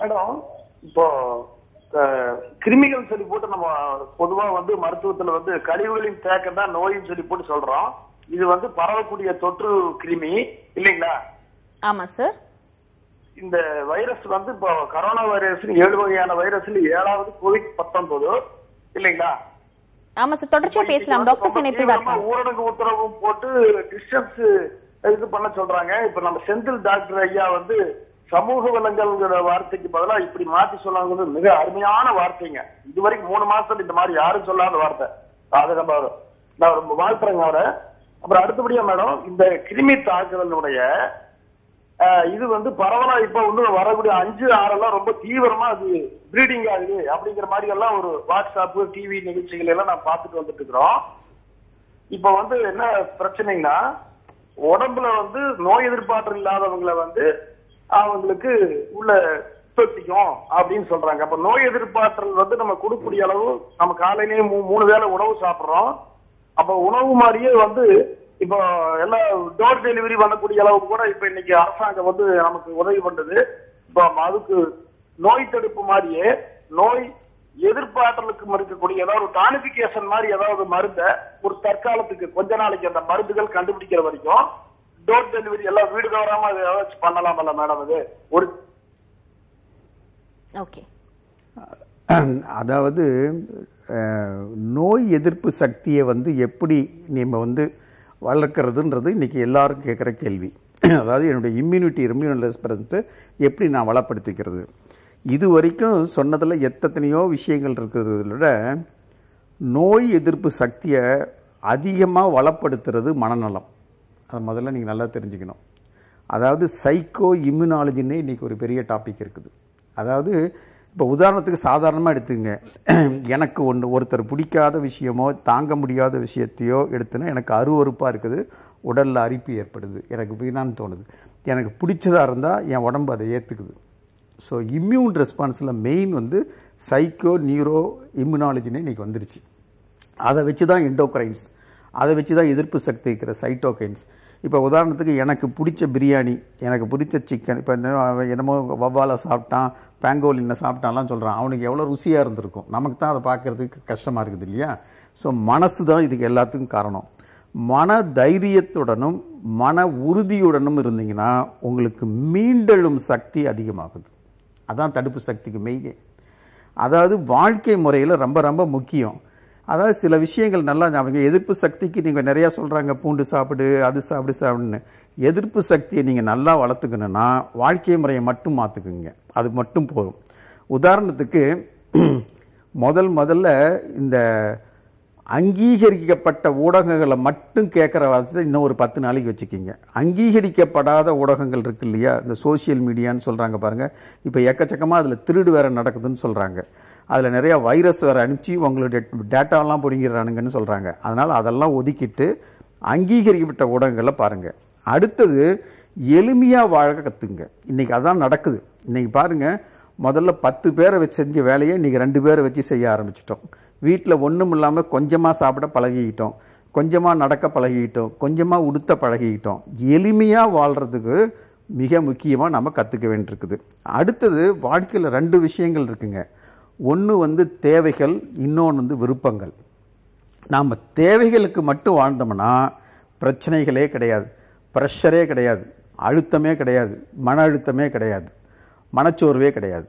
மேடம் இப்போ கிருமிகள் சொல்லி போட்டு நம்ம பொதுவா வந்து மருத்துவத்துல வந்து கழிவுகளின் தேக்கம் தான் நோயும் சொல்லி போட்டு சொல்றோம் இது வந்து பரவக்கூடிய தொற்று கிருமி இல்லைங்களா ஆமா சார் இந்த வைரஸ் வந்து இப்போ கரோனா வைரஸ் ஏழு வகையான வைரஸ் ஏழாவது கோவிட் பத்தொன்பது இல்லைங்களா ஆமா சார் பேசலாம் ஊரடங்கு உத்தரவும் போட்டு டிஸ்டன்ஸ் இது பண்ண சொல்றாங்க இப்ப நம்ம செந்தில் டாக்டர் ஐயா வந்து சமூக வளங்கள்ங்கிற வார்த்தைக்கு பதிலாக இப்படி மாத்தி சொல்லாங்கிறது மிக அருமையான வார்த்தைங்க இது வரைக்கும் மூணு மாசத்துல இந்த மாதிரி யாரும் சொல்லாத வார்த்தை அதை நம்ம நான் ரொம்ப வாழ்த்துறேங்க அவரை அப்புறம் அடுத்தபடியா மேடம் இந்த கிருமி தாக்குதலுடைய இது வந்து பரவலா இப்ப வந்து வரக்கூடிய அஞ்சு ஆறெல்லாம் ரொம்ப தீவிரமா அது ப்ரீடிங் ஆகுது அப்படிங்கிற மாதிரி எல்லாம் ஒரு வாட்ஸ்அப் டிவி நிகழ்ச்சிகள் எல்லாம் நான் பார்த்துட்டு வந்துட்டு இருக்கிறோம் இப்ப வந்து என்ன பிரச்சனைங்கன்னா உடம்புல வந்து நோய் எதிர்ப்பாற்றல் இல்லாதவங்களை வந்து அவங்களுக்கு உள்ள உற்பத்தியும் அப்படின்னு சொல்றாங்க அப்ப நோய் எதிர்ப்பாற்றல் வந்து நம்ம கொடுக்கக்கூடிய அளவு நம்ம காலையிலேயே மூணு வேளை உணவு சாப்பிடுறோம் அப்ப உணவு மாதிரியே வந்து இப்போ எல்லா டோர் டெலிவரி பண்ணக்கூடிய அளவு கூட இப்ப இன்னைக்கு அரசாங்கம் வந்து நமக்கு உதவி பண்றது இப்போ அதுக்கு நோய் தடுப்பு மாதிரியே நோய் எதிர்ப்பாற்றலுக்கு இருக்கக்கூடிய ஏதாவது ஒரு டானிபிகேஷன் மாதிரி ஏதாவது மருந்த ஒரு தற்காலத்துக்கு கொஞ்ச நாளைக்கு அந்த மருந்துகள் கண்டுபிடிக்கிற வரைக்கும் டோர் டெலிவரி எல்லாம் வீடு தவறாம ஏதாச்சும் பண்ணலாம்ல மேடம் அது ஒரு ஓகே அதாவது நோய் எதிர்ப்பு சக்தியை வந்து எப்படி நம்ம வந்து வளர்க்குறதுன்றது இன்றைக்கி எல்லாரும் கேட்குற கேள்வி அதாவது என்னுடைய இம்யூனிட்டி இம்யூனல் ரெஸ்பரன்ஸை எப்படி நான் வளப்படுத்திக்கிறது இது வரைக்கும் சொன்னதில் எத்தனையோ விஷயங்கள் இருக்கிறத விட நோய் எதிர்ப்பு சக்தியை அதிகமாக வளப்படுத்துறது மனநலம் அதை முதல்ல நீங்கள் நல்லா தெரிஞ்சுக்கணும் அதாவது சைக்கோ இம்யூனாலஜின்னு இன்றைக்கி ஒரு பெரிய டாபிக் இருக்குது அதாவது இப்போ உதாரணத்துக்கு சாதாரணமாக எடுத்துங்க எனக்கு ஒன்று ஒருத்தர் பிடிக்காத விஷயமோ தாங்க முடியாத விஷயத்தையோ எடுத்துனா எனக்கு அருவறுப்பாக இருக்குது உடலில் அரிப்பு ஏற்படுது எனக்கு வீணான்னு தோணுது எனக்கு பிடிச்சதாக இருந்தால் என் உடம்பு அதை ஏற்றுக்குது ஸோ இம்யூன் ரெஸ்பான்ஸில் மெயின் வந்து சைக்கோ நியூரோ இம்யூனாலஜின்னு இன்றைக்கி வந்துருச்சு அதை வச்சு தான் எண்டோக்ரைன்ஸ் அதை வச்சு தான் எதிர்ப்பு சக்தி இருக்கிற சைட்டோகைன்ஸ் இப்போ உதாரணத்துக்கு எனக்கு பிடிச்ச பிரியாணி எனக்கு பிடிச்ச சிக்கன் இப்போ என்னமோ வவ்வாலை சாப்பிட்டான் பேங்கோலினை சாப்பிட்டான்லாம் சொல்கிறான் அவனுக்கு எவ்வளோ ருசியாக இருந்திருக்கும் நமக்கு தான் அதை பார்க்குறதுக்கு கஷ்டமாக இருக்குது இல்லையா ஸோ மனசு தான் இதுக்கு எல்லாத்துக்கும் காரணம் மன தைரியத்துடனும் மன உறுதியுடனும் இருந்தீங்கன்னா உங்களுக்கு மீண்டெழும் சக்தி அதிகமாகுது அதான் தடுப்பு சக்திக்கு மெய்யே அதாவது வாழ்க்கை முறையில் ரொம்ப ரொம்ப முக்கியம் அதாவது சில விஷயங்கள் நல்லா அவங்க எதிர்ப்பு சக்திக்கு நீங்கள் நிறையா சொல்கிறாங்க பூண்டு சாப்பிடு அது சாப்பிடு சாப்பிடுன்னு எதிர்ப்பு சக்தியை நீங்கள் நல்லா வளர்த்துக்கணுன்னா வாழ்க்கை முறையை மட்டும் மாற்றுக்குங்க அது மட்டும் போதும் உதாரணத்துக்கு [CLEARS THROAT] முதல் முதல்ல இந்த அங்கீகரிக்கப்பட்ட ஊடகங்களை மட்டும் கேட்குற வார்த்தை இன்னும் ஒரு பத்து நாளைக்கு வச்சுக்கிங்க அங்கீகரிக்கப்படாத ஊடகங்கள் இருக்கு இல்லையா இந்த சோசியல் மீடியான்னு சொல்கிறாங்க பாருங்கள் இப்போ எக்கச்சக்கமாக அதில் திருடு வேற நடக்குதுன்னு சொல்கிறாங்க அதில் நிறையா வைரஸ் வேறு அனுப்பிச்சி உங்களுடைய டேட்டாலாம் பிடிங்கிறானுங்கன்னு சொல்கிறாங்க அதனால் அதெல்லாம் ஒதுக்கிட்டு அங்கீகரிக்கப்பட்ட ஊடகங்களில் பாருங்கள் அடுத்தது எளிமையாக வாழ கற்றுங்க இன்றைக்கி அதான் நடக்குது இன்றைக்கி பாருங்கள் முதல்ல பத்து பேரை வச்சு செஞ்ச வேலையை இன்றைக்கி ரெண்டு பேரை வச்சு செய்ய ஆரம்பிச்சிட்டோம் வீட்டில் ஒன்றும் இல்லாமல் கொஞ்சமாக சாப்பிட பழகிக்கிட்டோம் கொஞ்சமாக நடக்க பழகிக்கிட்டோம் கொஞ்சமாக உடுத்த பழகிக்கிட்டோம் எளிமையாக வாழ்கிறதுக்கு மிக முக்கியமாக நம்ம கற்றுக்க வேண்டியிருக்குது அடுத்தது வாழ்க்கையில் ரெண்டு விஷயங்கள் இருக்குங்க ஒன்று வந்து தேவைகள் இன்னொன்று வந்து விருப்பங்கள் நாம் தேவைகளுக்கு மட்டும் வாழ்ந்தோம்னா பிரச்சனைகளே கிடையாது ப்ரெஷரே கிடையாது அழுத்தமே கிடையாது மன அழுத்தமே கிடையாது மனச்சோர்வே கிடையாது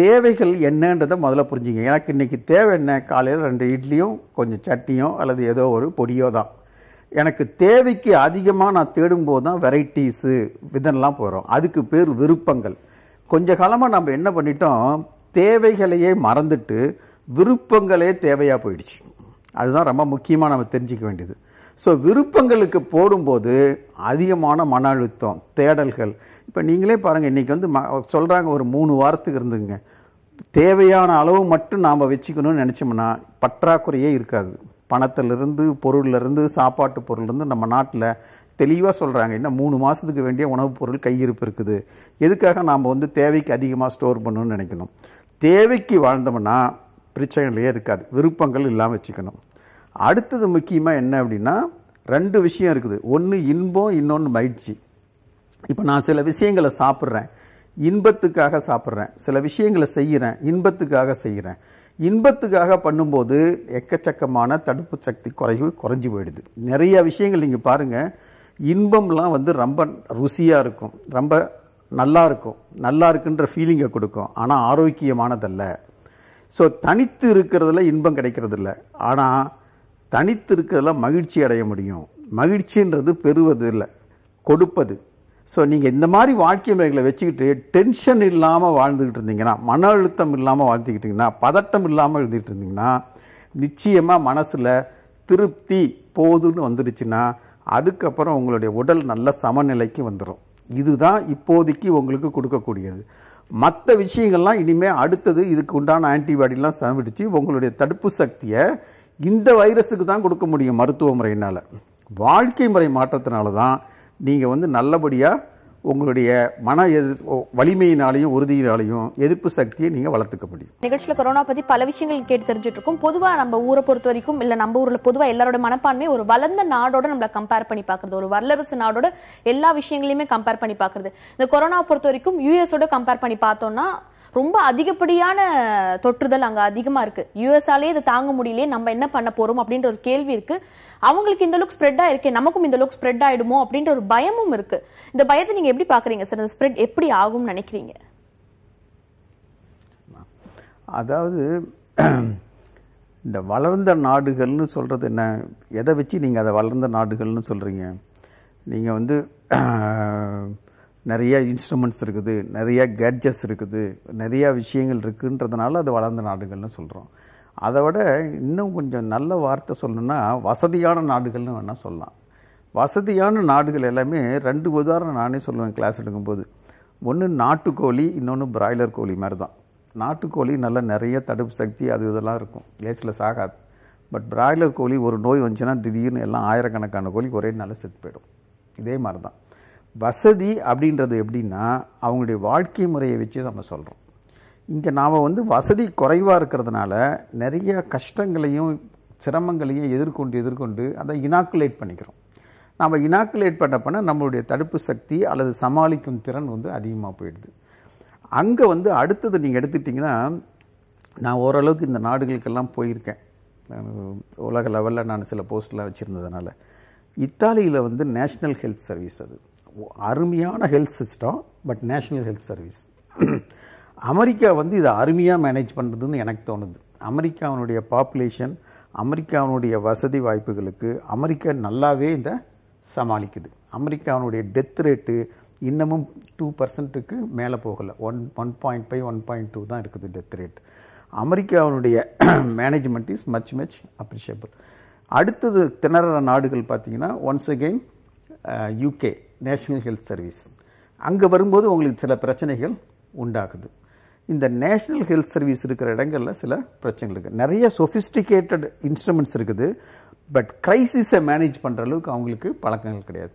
தேவைகள் என்னன்றதை முதல்ல புரிஞ்சுங்க எனக்கு இன்றைக்கி தேவை என்ன காலையில் ரெண்டு இட்லியும் கொஞ்சம் சட்னியோ அல்லது ஏதோ ஒரு பொடியோ தான் எனக்கு தேவைக்கு அதிகமாக நான் தேடும்போது தான் வெரைட்டிஸு விதன்லாம் போகிறோம் அதுக்கு பேர் விருப்பங்கள் கொஞ்ச காலமாக நம்ம என்ன பண்ணிட்டோம் தேவைகளையே மறந்துட்டு விருப்பங்களே தேவையாக போயிடுச்சு அதுதான் ரொம்ப முக்கியமாக நம்ம தெரிஞ்சிக்க வேண்டியது ஸோ விருப்பங்களுக்கு போடும்போது அதிகமான மன அழுத்தம் தேடல்கள் இப்போ நீங்களே பாருங்கள் இன்றைக்கி வந்து ம சொல்கிறாங்க ஒரு மூணு வாரத்துக்கு இருந்துங்க தேவையான அளவு மட்டும் நாம் வச்சுக்கணும்னு நினச்சோம்னா பற்றாக்குறையே இருக்காது பணத்திலிருந்து பொருள்லேருந்து சாப்பாட்டு பொருள்லேருந்து நம்ம நாட்டில் தெளிவாக சொல்கிறாங்க என்ன மூணு மாதத்துக்கு வேண்டிய உணவுப் பொருள் கையிருப்பு இருக்குது எதுக்காக நாம் வந்து தேவைக்கு அதிகமாக ஸ்டோர் பண்ணணும்னு நினைக்கணும் தேவைக்கு வாழ்ந்தோம்னா பிரச்சனைகளே இருக்காது விருப்பங்கள் இல்லாமல் வச்சுக்கணும் அடுத்தது முக்கியமாக என்ன அப்படின்னா ரெண்டு விஷயம் இருக்குது ஒன்று இன்பம் இன்னொன்று மகிழ்ச்சி இப்போ நான் சில விஷயங்களை சாப்பிட்றேன் இன்பத்துக்காக சாப்பிட்றேன் சில விஷயங்களை செய்கிறேன் இன்பத்துக்காக செய்கிறேன் இன்பத்துக்காக பண்ணும்போது எக்கச்சக்கமான தடுப்பு சக்தி குறைவு குறைஞ்சி போயிடுது நிறைய விஷயங்கள் நீங்கள் பாருங்கள் இன்பம்லாம் வந்து ரொம்ப ருசியாக இருக்கும் ரொம்ப நல்லா இருக்கும் நல்லா இருக்குன்ற ஃபீலிங்கை கொடுக்கும் ஆனால் ஆரோக்கியமானதல்ல ஸோ தனித்து இருக்கிறதுல இன்பம் கிடைக்கிறதில்ல ஆனால் தனித்து இருக்கிறதுல மகிழ்ச்சி அடைய முடியும் மகிழ்ச்சின்றது பெறுவது இல்லை கொடுப்பது ஸோ நீங்கள் இந்த மாதிரி வாழ்க்கை முறைகளை வச்சுக்கிட்டு டென்ஷன் இல்லாமல் வாழ்ந்துக்கிட்டு இருந்தீங்கன்னா மன அழுத்தம் இல்லாமல் வாழ்ந்துக்கிட்டிங்கன்னா பதட்டம் இல்லாமல் எழுதிட்டு இருந்தீங்கன்னா நிச்சயமாக மனசில் திருப்தி போதுன்னு வந்துடுச்சுன்னா அதுக்கப்புறம் உங்களுடைய உடல் நல்ல சமநிலைக்கு வந்துடும் இதுதான் இப்போதைக்கு உங்களுக்கு கொடுக்கக்கூடியது மற்ற விஷயங்கள்லாம் இனிமேல் அடுத்தது இதுக்கு உண்டான ஆன்டிபாடிலாம் சமடித்து உங்களுடைய தடுப்பு சக்தியை இந்த வைரஸுக்கு தான் கொடுக்க முடியும் மருத்துவ முறையினால் வாழ்க்கை முறை மாற்றத்தினால தான் நீங்கள் வந்து நல்லபடியாக உங்களுடைய மன எதிர் வலிமையினாலையும் உறுதியினாலையும் எதிர்ப்பு சக்தியை நீங்கள் வளர்த்துக்க முடியும் நிகழ்ச்சியில் கொரோனா பற்றி பல விஷயங்கள் கேட்டு தெரிஞ்சுட்டு இருக்கோம் பொதுவாக நம்ம ஊரை பொறுத்த வரைக்கும் இல்லை நம்ம ஊரில் பொதுவாக எல்லாரோட மனப்பான்மை ஒரு வளர்ந்த நாடோட நம்மளை கம்பேர் பண்ணி பார்க்குறது ஒரு வல்லரசு நாடோட எல்லா விஷயங்களையுமே கம்பேர் பண்ணி பாக்குறது இந்த கொரோனா பொறுத்த வரைக்கும் யூஎஸோட கம்பேர் பண்ணி பார்த்தோம்னா ரொம்ப அதிகப்படியான தொற்றுதல் அங்கே அதிகமாக இருக்கு யூஎஸ்ஆலே இதை தாங்க முடியலையே நம்ம என்ன பண்ண போறோம் அப்படின்ற ஒரு கேள்வி இருக்கு அவங்களுக்கு இந்த லுக் ஸ்ப்ரெட் ஆயிருக்கே நமக்கும் இந்த லுக் ஸ்ப்ரெட் ஆயிடுமோ அப்படின்ற ஒரு பயமும் இருக்கு இந்த பயத்தை நீங்க எப்படி பாக்குறீங்க சார் இந்த ஸ்ப்ரெட் எப்படி ஆகும்னு நினைக்கிறீங்க அதாவது இந்த வளர்ந்த நாடுகள்னு சொல்கிறது என்ன எதை வச்சு நீங்கள் அதை வளர்ந்த நாடுகள்னு சொல்கிறீங்க நீங்கள் வந்து நிறைய இன்ஸ்ட்ருமெண்ட்ஸ் இருக்குது நிறையா கேட்ஜஸ் இருக்குது நிறையா விஷயங்கள் இருக்குன்றதுனால அது வளர்ந்த நாடுகள்னு சொல்கிறோம் அதை விட இன்னும் கொஞ்சம் நல்ல வார்த்தை சொல்லணும்னா வசதியான நாடுகள்னு வேணால் சொல்லலாம் வசதியான நாடுகள் எல்லாமே ரெண்டு உதாரணம் நானே சொல்லுவேன் கிளாஸ் எடுக்கும்போது ஒன்று நாட்டுக்கோழி இன்னொன்று பிராய்லர் கோழி மாதிரி தான் நாட்டுக்கோழி நல்லா நிறைய தடுப்பு சக்தி அது இதெல்லாம் இருக்கும் லேஸில் சாகாது பட் பிராய்லர் கோழி ஒரு நோய் வந்துச்சுன்னா திடீர்னு எல்லாம் ஆயிரக்கணக்கான கோழி ஒரே நாளில் செத்து போயிடும் இதே மாதிரி தான் வசதி அப்படின்றது எப்படின்னா அவங்களுடைய வாழ்க்கை முறையை வச்சு நம்ம சொல்கிறோம் இங்கே நாம் வந்து வசதி குறைவாக இருக்கிறதுனால நிறைய கஷ்டங்களையும் சிரமங்களையும் எதிர்கொண்டு எதிர்கொண்டு அதை இனாக்குலேட் பண்ணிக்கிறோம் நாம் இனாக்குலேட் பண்ணப்போனால் நம்மளுடைய தடுப்பு சக்தி அல்லது சமாளிக்கும் திறன் வந்து அதிகமாக போயிடுது அங்கே வந்து அடுத்தது நீங்கள் எடுத்துட்டிங்கன்னா நான் ஓரளவுக்கு இந்த நாடுகளுக்கெல்லாம் போயிருக்கேன் உலக லெவலில் நான் சில போஸ்ட்லாம் வச்சுருந்ததுனால இத்தாலியில் வந்து நேஷ்னல் ஹெல்த் சர்வீஸ் அது அருமையான health system but national health service America வந்து இதை அருமையாக மேனேஜ் பண்ணுறதுன்னு எனக்கு தோணுது அமெரிக்காவினுடைய பாப்புலேஷன் அமெரிக்காவினுடைய வசதி வாய்ப்புகளுக்கு அமெரிக்கா நல்லாவே இதை சமாளிக்குது அமெரிக்காவினுடைய டெத் ரேட்டு இன்னமும் டூ பர்சன்ட்டுக்கு மேலே போகலை one one point five one point two தான் இருக்குது டெத் ரேட் அமெரிக்காவினுடைய management is much much appreciable அடுத்தது திணற நாடுகள் பார்த்திங்கன்னா once again UK uh, national health service அங்கே வரும்போது உங்களுக்கு சில பிரச்சனைகள் உண்டாகுது இந்த நேஷ்னல் ஹெல்த் சர்வீஸ் இருக்கிற இடங்களில் சில பிரச்சனைகள் இருக்குது நிறைய சொஃபிஸ்டிகேட்டட் இன்ஸ்ட்ருமெண்ட்ஸ் இருக்குது பட் க்ரைசிஸை மேனேஜ் பண்ணுற அளவுக்கு அவங்களுக்கு பழக்கங்கள் கிடையாது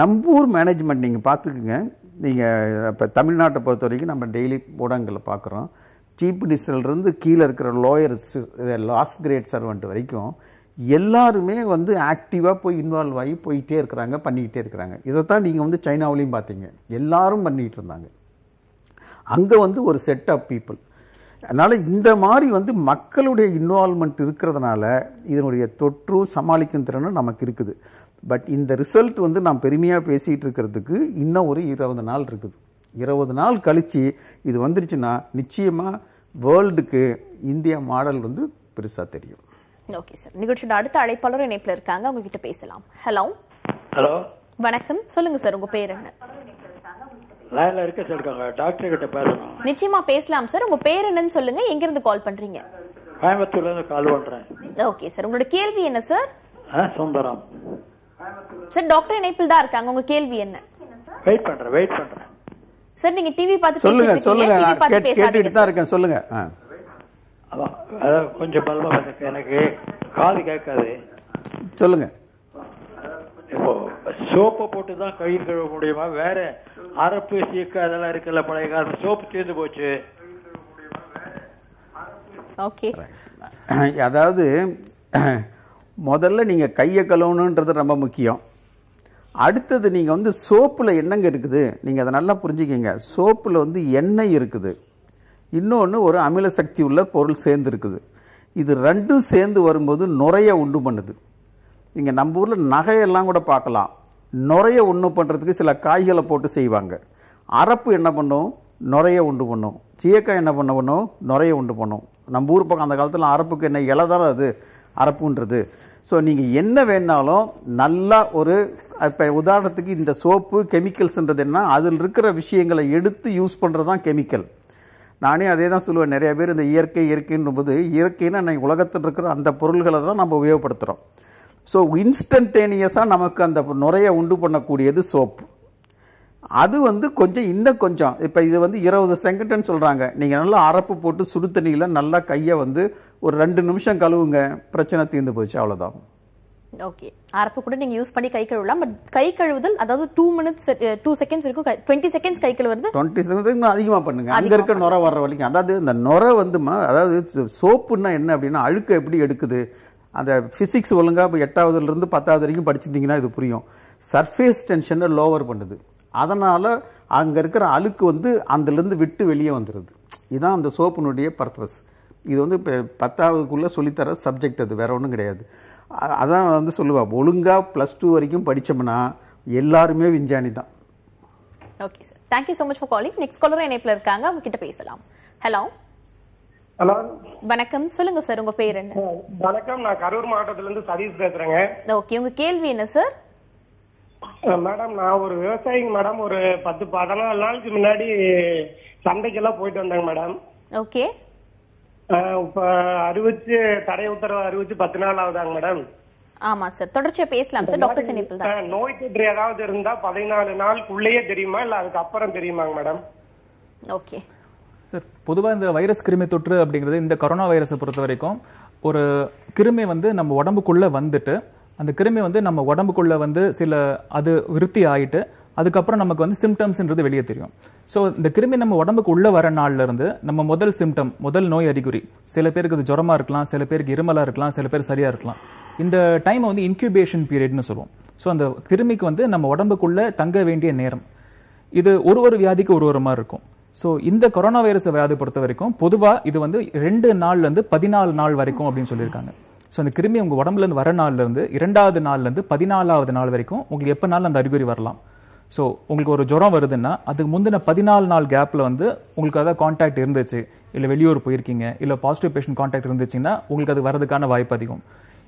நம்பூர் மேனேஜ்மெண்ட் நீங்கள் பார்த்துக்குங்க நீங்கள் இப்போ தமிழ்நாட்டை பொறுத்த வரைக்கும் நம்ம டெய்லி ஊடகங்களில் பார்க்குறோம் சீஃப் மினிஸ்டர்லேருந்து கீழே இருக்கிற லோயர்ஸ் லாஸ்ட் கிரேட் சர்வெண்ட் வரைக்கும் எல்லாருமே வந்து ஆக்டிவாக போய் இன்வால்வ் ஆகி போயிட்டே இருக்கிறாங்க பண்ணிக்கிட்டே இருக்கிறாங்க இதைத்தான் நீங்கள் வந்து சைனாவிலையும் பார்த்தீங்க எல்லாரும் பண்ணிகிட்டு இருந்தாங்க அங்கே வந்து ஒரு செட் ஆஃப் பீப்புள் அதனால் இந்த மாதிரி வந்து மக்களுடைய இன்வால்மெண்ட் இருக்கிறதுனால இதனுடைய தொற்றும் சமாளிக்கும் திறனும் நமக்கு இருக்குது பட் இந்த ரிசல்ட் வந்து நான் பெருமையாக பேசிகிட்டு இருக்கிறதுக்கு இன்னும் ஒரு இருபது நாள் இருக்குது இருபது நாள் கழித்து இது வந்துருச்சுன்னா நிச்சயமாக வேர்ல்டுக்கு இந்தியா மாடல் வந்து பெருசாக தெரியும் ஓகே சார் நிகழ்ச்சியோட அடுத்த அழைப்பாளர் இணைப்பில் இருக்காங்க கிட்ட பேசலாம் ஹலோ ஹலோ வணக்கம் சொல்லுங்க சார் உங்க பேர் என்ன லைன்ல இருக்க சார் டாக்டர் கிட்ட பேசணும் நிச்சயமா பேசலாம் சார் உங்க பேர் என்னன்னு சொல்லுங்க எங்க இருந்து கால் பண்றீங்க கோயம்புத்தூர்ல இருந்து கால் பண்றேன் ஓகே சார் உங்களோட கேள்வி என்ன சார் சுந்தரம் சார் டாக்டர் இணைப்பில் தான் இருக்காங்க உங்க கேள்வி என்ன வெயிட் பண்றேன் வெயிட் பண்றேன் சார் நீங்க டிவி பார்த்து சொல்லுங்க சொல்லுங்க கேட்டுட்டு தான் இருக்கேன் சொல்லுங்க அதான் கொஞ்சம் பலமா எனக்கு காது கேட்காது சொல்லுங்க இப்போ சோப்பை போட்டு தான் கை கழுவ முடியுமா வேற அரப்பு சீக்கு அதெல்லாம் இருக்குல்ல பழைய காலத்து சோப்பு தீர்ந்து போச்சு அதாவது முதல்ல நீங்கள் கையை கழுவணுன்றது ரொம்ப முக்கியம் அடுத்தது நீங்கள் வந்து சோப்பில் என்னங்க இருக்குது நீங்கள் அதை நல்லா புரிஞ்சுக்கிங்க சோப்பில் வந்து எண்ணெய் இருக்குது இன்னொன்று ஒரு அமில சக்தி உள்ள பொருள் சேர்ந்துருக்குது இது ரெண்டும் சேர்ந்து வரும்போது நுரையை உண்டு பண்ணுது இங்கே நம்ம ஊரில் நகையெல்லாம் கூட பார்க்கலாம் நுரையை உண்டு பண்ணுறதுக்கு சில காய்களை போட்டு செய்வாங்க அரப்பு என்ன பண்ணும் நுரையை உண்டு பண்ணும் சீயக்காய் என்ன பண்ண பண்ணும் நுரையை உண்டு பண்ணும் நம்ம ஊர் பக்கம் அந்த காலத்தில் அரப்புக்கு என்ன இலை தானே அது அரப்புன்றது ஸோ நீங்கள் என்ன வேணாலும் நல்லா ஒரு இப்போ உதாரணத்துக்கு இந்த சோப்பு கெமிக்கல்ஸ்ன்றது என்ன அதில் இருக்கிற விஷயங்களை எடுத்து யூஸ் பண்ணுறது தான் கெமிக்கல் நானே அதே தான் சொல்லுவேன் நிறைய பேர் இந்த இயற்கை இயற்கைன்ற போது இயற்கைன்னு அன்றைக்கி உலகத்தில் இருக்கிற அந்த பொருள்களை தான் நம்ம உபயோகப்படுத்துகிறோம் ஸோ இன்ஸ்டன்டேனியஸாக நமக்கு அந்த நுரையை உண்டு பண்ணக்கூடியது சோப்பு அது வந்து கொஞ்சம் இன்னும் கொஞ்சம் இப்போ இது வந்து இருபது செகண்டுன்னு சொல்கிறாங்க நீங்கள் நல்லா அரப்பு போட்டு சுடு தண்ணியில் நல்லா கையை வந்து ஒரு ரெண்டு நிமிஷம் கழுவுங்க பிரச்சனை தீர்ந்து போச்சு அவ்வளோதான் ஓகே அரப்பு கூட நீங்கள் யூஸ் பண்ணி கை கழுவலாம் பட் கை கழுவுதல் அதாவது டூ மினிட்ஸ் டூ செகண்ட்ஸ் இருக்கும் டுவெண்ட்டி செகண்ட்ஸ் கை கழுவுறது டுவெண்ட்டி செகண்ட்ஸ் அதிகமாக பண்ணுங்க அங்கே இருக்க நுர வர வரைக்கும் அதாவது இந்த நுர வந்துமா அதாவது சோப்புன்னா என்ன அப்படின்னா அழுக்கு எப்படி எடுக்குது அந்த ஃபிசிக்ஸ் ஒழுங்காக இப்போ எட்டாவதுலேருந்து பத்தாவது வரைக்கும் படிச்சிருந்தீங்கன்னா இது புரியும் சர்ஃபேஸ் டென்ஷனை லோவர் பண்ணுது அதனால் அங்கே இருக்கிற அழுக்கு வந்து அதுலேருந்து விட்டு வெளியே வந்துடுது இதுதான் அந்த சோப்புனுடைய பர்பஸ் இது வந்து இப்போ பத்தாவதுக்குள்ளே சொல்லித்தர சப்ஜெக்ட் அது வேற ஒன்றும் கிடையாது அதான் வந்து சொல்லுவாள் ஒழுங்காக ப்ளஸ் டூ வரைக்கும் படித்தோம்னா எல்லாருமே விஞ்ஞானி தான் okay sir thank you so much for calling next காலரும் இணைப்பில் இருக்காங்க அவங்க கிட்ட பேசலாம் ஹலோ ஹலோ வணக்கம் சொல்லுங்க சார் உங்க பேர் என்ன வணக்கம் நான் கரூர் மாவட்டத்துல இருந்து சதீஷ் பேசுறேங்க ஓகே உங்க கேள்வி என்ன சார் மேடம் நான் ஒரு விவசாயிங்க மேடம் ஒரு பத்து பதினாலு நாளுக்கு முன்னாடி சந்தைக்கெல்லாம் போயிட்டு வந்தேங்க மேடம் ஓகே அறிவிச்சு தடை உத்தரவு அறிவிச்சு பத்து நாள் ஆகுதாங்க மேடம் ஆமா சார் தொடர்ச்சியா பேசலாம் சார் டாக்டர் செனிப்பில் நோய் தொற்று ஏதாவது இருந்தா பதினாலு நாளுக்குள்ளேயே தெரியுமா இல்ல அதுக்கப்புறம் தெரியுமாங்க மேடம் ஓகே சார் பொதுவாக இந்த வைரஸ் கிருமி தொற்று அப்படிங்கிறது இந்த கொரோனா வைரஸை பொறுத்த வரைக்கும் ஒரு கிருமி வந்து நம்ம உடம்புக்குள்ளே வந்துட்டு அந்த கிருமி வந்து நம்ம உடம்புக்குள்ளே வந்து சில அது விருத்தி ஆயிட்டு அதுக்கப்புறம் நமக்கு வந்து சிம்டம்ஸ்ன்றது வெளியே தெரியும் ஸோ இந்த கிருமி நம்ம உடம்புக்கு உள்ளே வர நாள்லேருந்து நம்ம முதல் சிம்டம் முதல் நோய் அறிகுறி சில பேருக்கு அது ஜுரமாக இருக்கலாம் சில பேருக்கு இருமலாக இருக்கலாம் சில பேர் சரியாக இருக்கலாம் இந்த டைமை வந்து இன்குபேஷன் பீரியட்னு சொல்லுவோம் ஸோ அந்த கிருமிக்கு வந்து நம்ம உடம்புக்குள்ளே தங்க வேண்டிய நேரம் இது ஒரு ஒரு வியாதிக்கு ஒரு ஒரு மாதிரி இருக்கும் ஸோ இந்த கொரோனா வைரஸ் வியாதி பொறுத்த வரைக்கும் பொதுவாக இது வந்து ரெண்டு நாள்ல இருந்து பதினாலு நாள் வரைக்கும் அப்படின்னு சொல்லியிருக்காங்க ஸோ அந்த கிருமி உங்கள் உடம்புலேருந்து வர நாள்லேருந்து இரண்டாவது நாள்லேருந்து பதினாலாவது நாள் வரைக்கும் உங்களுக்கு எப்போனாலும் அந்த அறிகுறி வரலாம் ஸோ உங்களுக்கு ஒரு ஜுரம் வருதுன்னா அதுக்கு முந்தின பதினாலு நாள் கேப்பில் வந்து உங்களுக்கு அதாவது காண்டாக்ட் இருந்துச்சு இல்லை வெளியூர் போயிருக்கீங்க இல்லை பாசிட்டிவ் பேஷண்ட் காண்டாக்ட் இருந்துச்சுன்னா உங்களுக்கு அது வரதுக்கான வாய்ப்பு அதிகம்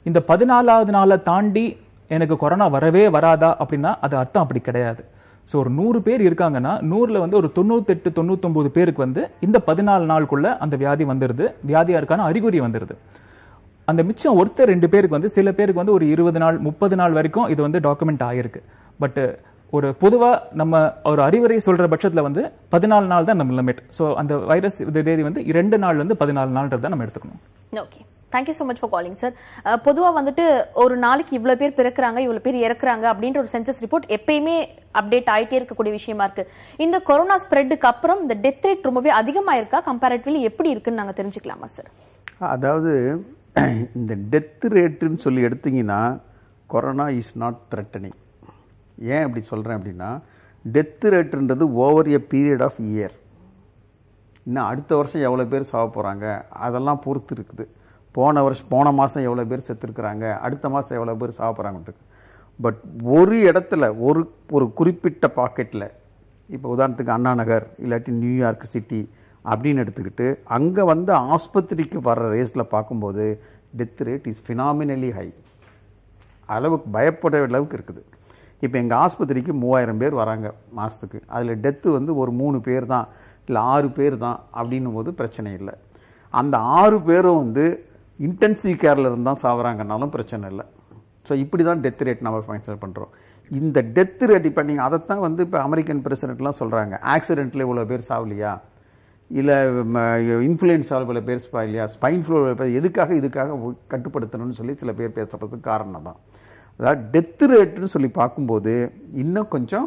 இந்த பதினாலாவது நாளை தாண்டி எனக்கு கொரோனா வரவே வராதா அப்படின்னா அது அர்த்தம் அப்படி கிடையாது ஸோ ஒரு நூறு பேர் இருக்காங்கன்னா நூறில் வந்து ஒரு தொண்ணூத்தெட்டு தொண்ணூத்தொம்பது பேருக்கு வந்து இந்த பதினாலு நாளுக்குள்ளே அந்த வியாதி வந்துடுது வியாதியாருக்கான அறிகுறி வந்துடுது அந்த மிச்சம் ஒருத்தர் ரெண்டு பேருக்கு வந்து சில பேருக்கு வந்து ஒரு இருபது நாள் முப்பது நாள் வரைக்கும் இது வந்து டாக்குமெண்ட் ஆகிருக்கு பட்டு ஒரு பொதுவாக நம்ம ஒரு அறிவுரை சொல்கிற பட்சத்தில் வந்து பதினாலு நாள் தான் நம்ம லிமிட் ஸோ அந்த வைரஸ் தேதி வந்து இரண்டு நாள்லேருந்து பதினாலு நாள்ன்றதை நம்ம எடுத்துக்கணும் okay thank you so much for calling sir பொதுவாக வந்துட்டு ஒரு நாளைக்கு இவ்வளோ பேர் பிறக்கிறாங்க இவ்வளோ பேர் இறக்குறாங்க அப்படின்ற ஒரு சென்சஸ் ரிப்போர்ட் எப்பயுமே அப்டேட் ஆகிட்டே இருக்கக்கூடிய விஷயமா இருக்கு இந்த கொரோனா ஸ்ப்ரெட்டுக்கு அப்புறம் இந்த டெத் ரேட் ரொம்பவே அதிகமாக இருக்கா கம்பேரட்டிவ்லி எப்படி இருக்குன்னு நாங்கள் தெரிஞ்சுக்கலாமா சார் அதாவது [CLEARS THROAT] இந்த டெத் ரேட்டுன்னு சொல்லி எடுத்தீங்கன்னா கொரோனா இஸ் நாட் த்ரெட்டனிங் ஏன் அப்படி சொல்கிறேன் அப்படின்னா டெத்து ரேட்டுன்றது over a period of year இன்னும் அடுத்த வருஷம் எவ்வளோ பேர் சாக போகிறாங்க அதெல்லாம் பொறுத்து இருக்குது போன வருஷம் போன மாதம் எவ்வளோ பேர் செத்துருக்குறாங்க அடுத்த மாதம் எவ்வளோ பேர் சாக போகிறாங்கன்ட்டு பட் ஒரு இடத்துல ஒரு ஒரு குறிப்பிட்ட பாக்கெட்டில் இப்போ உதாரணத்துக்கு அண்ணா நகர் இல்லாட்டி நியூயார்க் சிட்டி அப்படின்னு எடுத்துக்கிட்டு அங்கே வந்து ஆஸ்பத்திரிக்கு வர்ற ரேஸில் பார்க்கும்போது death rate is phenomenally high அளவுக்கு பயப்பட அளவுக்கு இருக்குது இப்போ எங்கள் ஆஸ்பத்திரிக்கு மூவாயிரம் பேர் வராங்க மாதத்துக்கு அதில் டெத்து வந்து ஒரு மூணு பேர் தான் இல்லை ஆறு பேர் தான் அப்படின்னும் போது பிரச்சனை இல்லை அந்த ஆறு பேரும் வந்து இன்டென்சிவ் கேரில் இருந்தால் சாவறாங்கனாலும் பிரச்சனை இல்லை ஸோ இப்படி தான் டெத் ரேட் நம்ம ஃபைன்சல் பண்ணுறோம் இந்த டெத் ரேட் இப்போ நீங்கள் அதைத்தான் வந்து இப்போ அமெரிக்கன் பிரசிடென்ட்லாம் சொல்கிறாங்க ஆக்சிடென்ட்டில் இவ்வளோ பேர் சாவலியா இல்லை இன்ஃப்ளூயன்ஸால் இவ்வளோ பேர் சாவலியா ஸ்பைன் ஃப்ளூ எதுக்காக இதுக்காக கட்டுப்படுத்தணும்னு சொல்லி சில பேர் பேசுகிறதுக்கு காரணம் தான் அதாவது டெத்து ரேட்டுன்னு சொல்லி பார்க்கும்போது இன்னும் கொஞ்சம்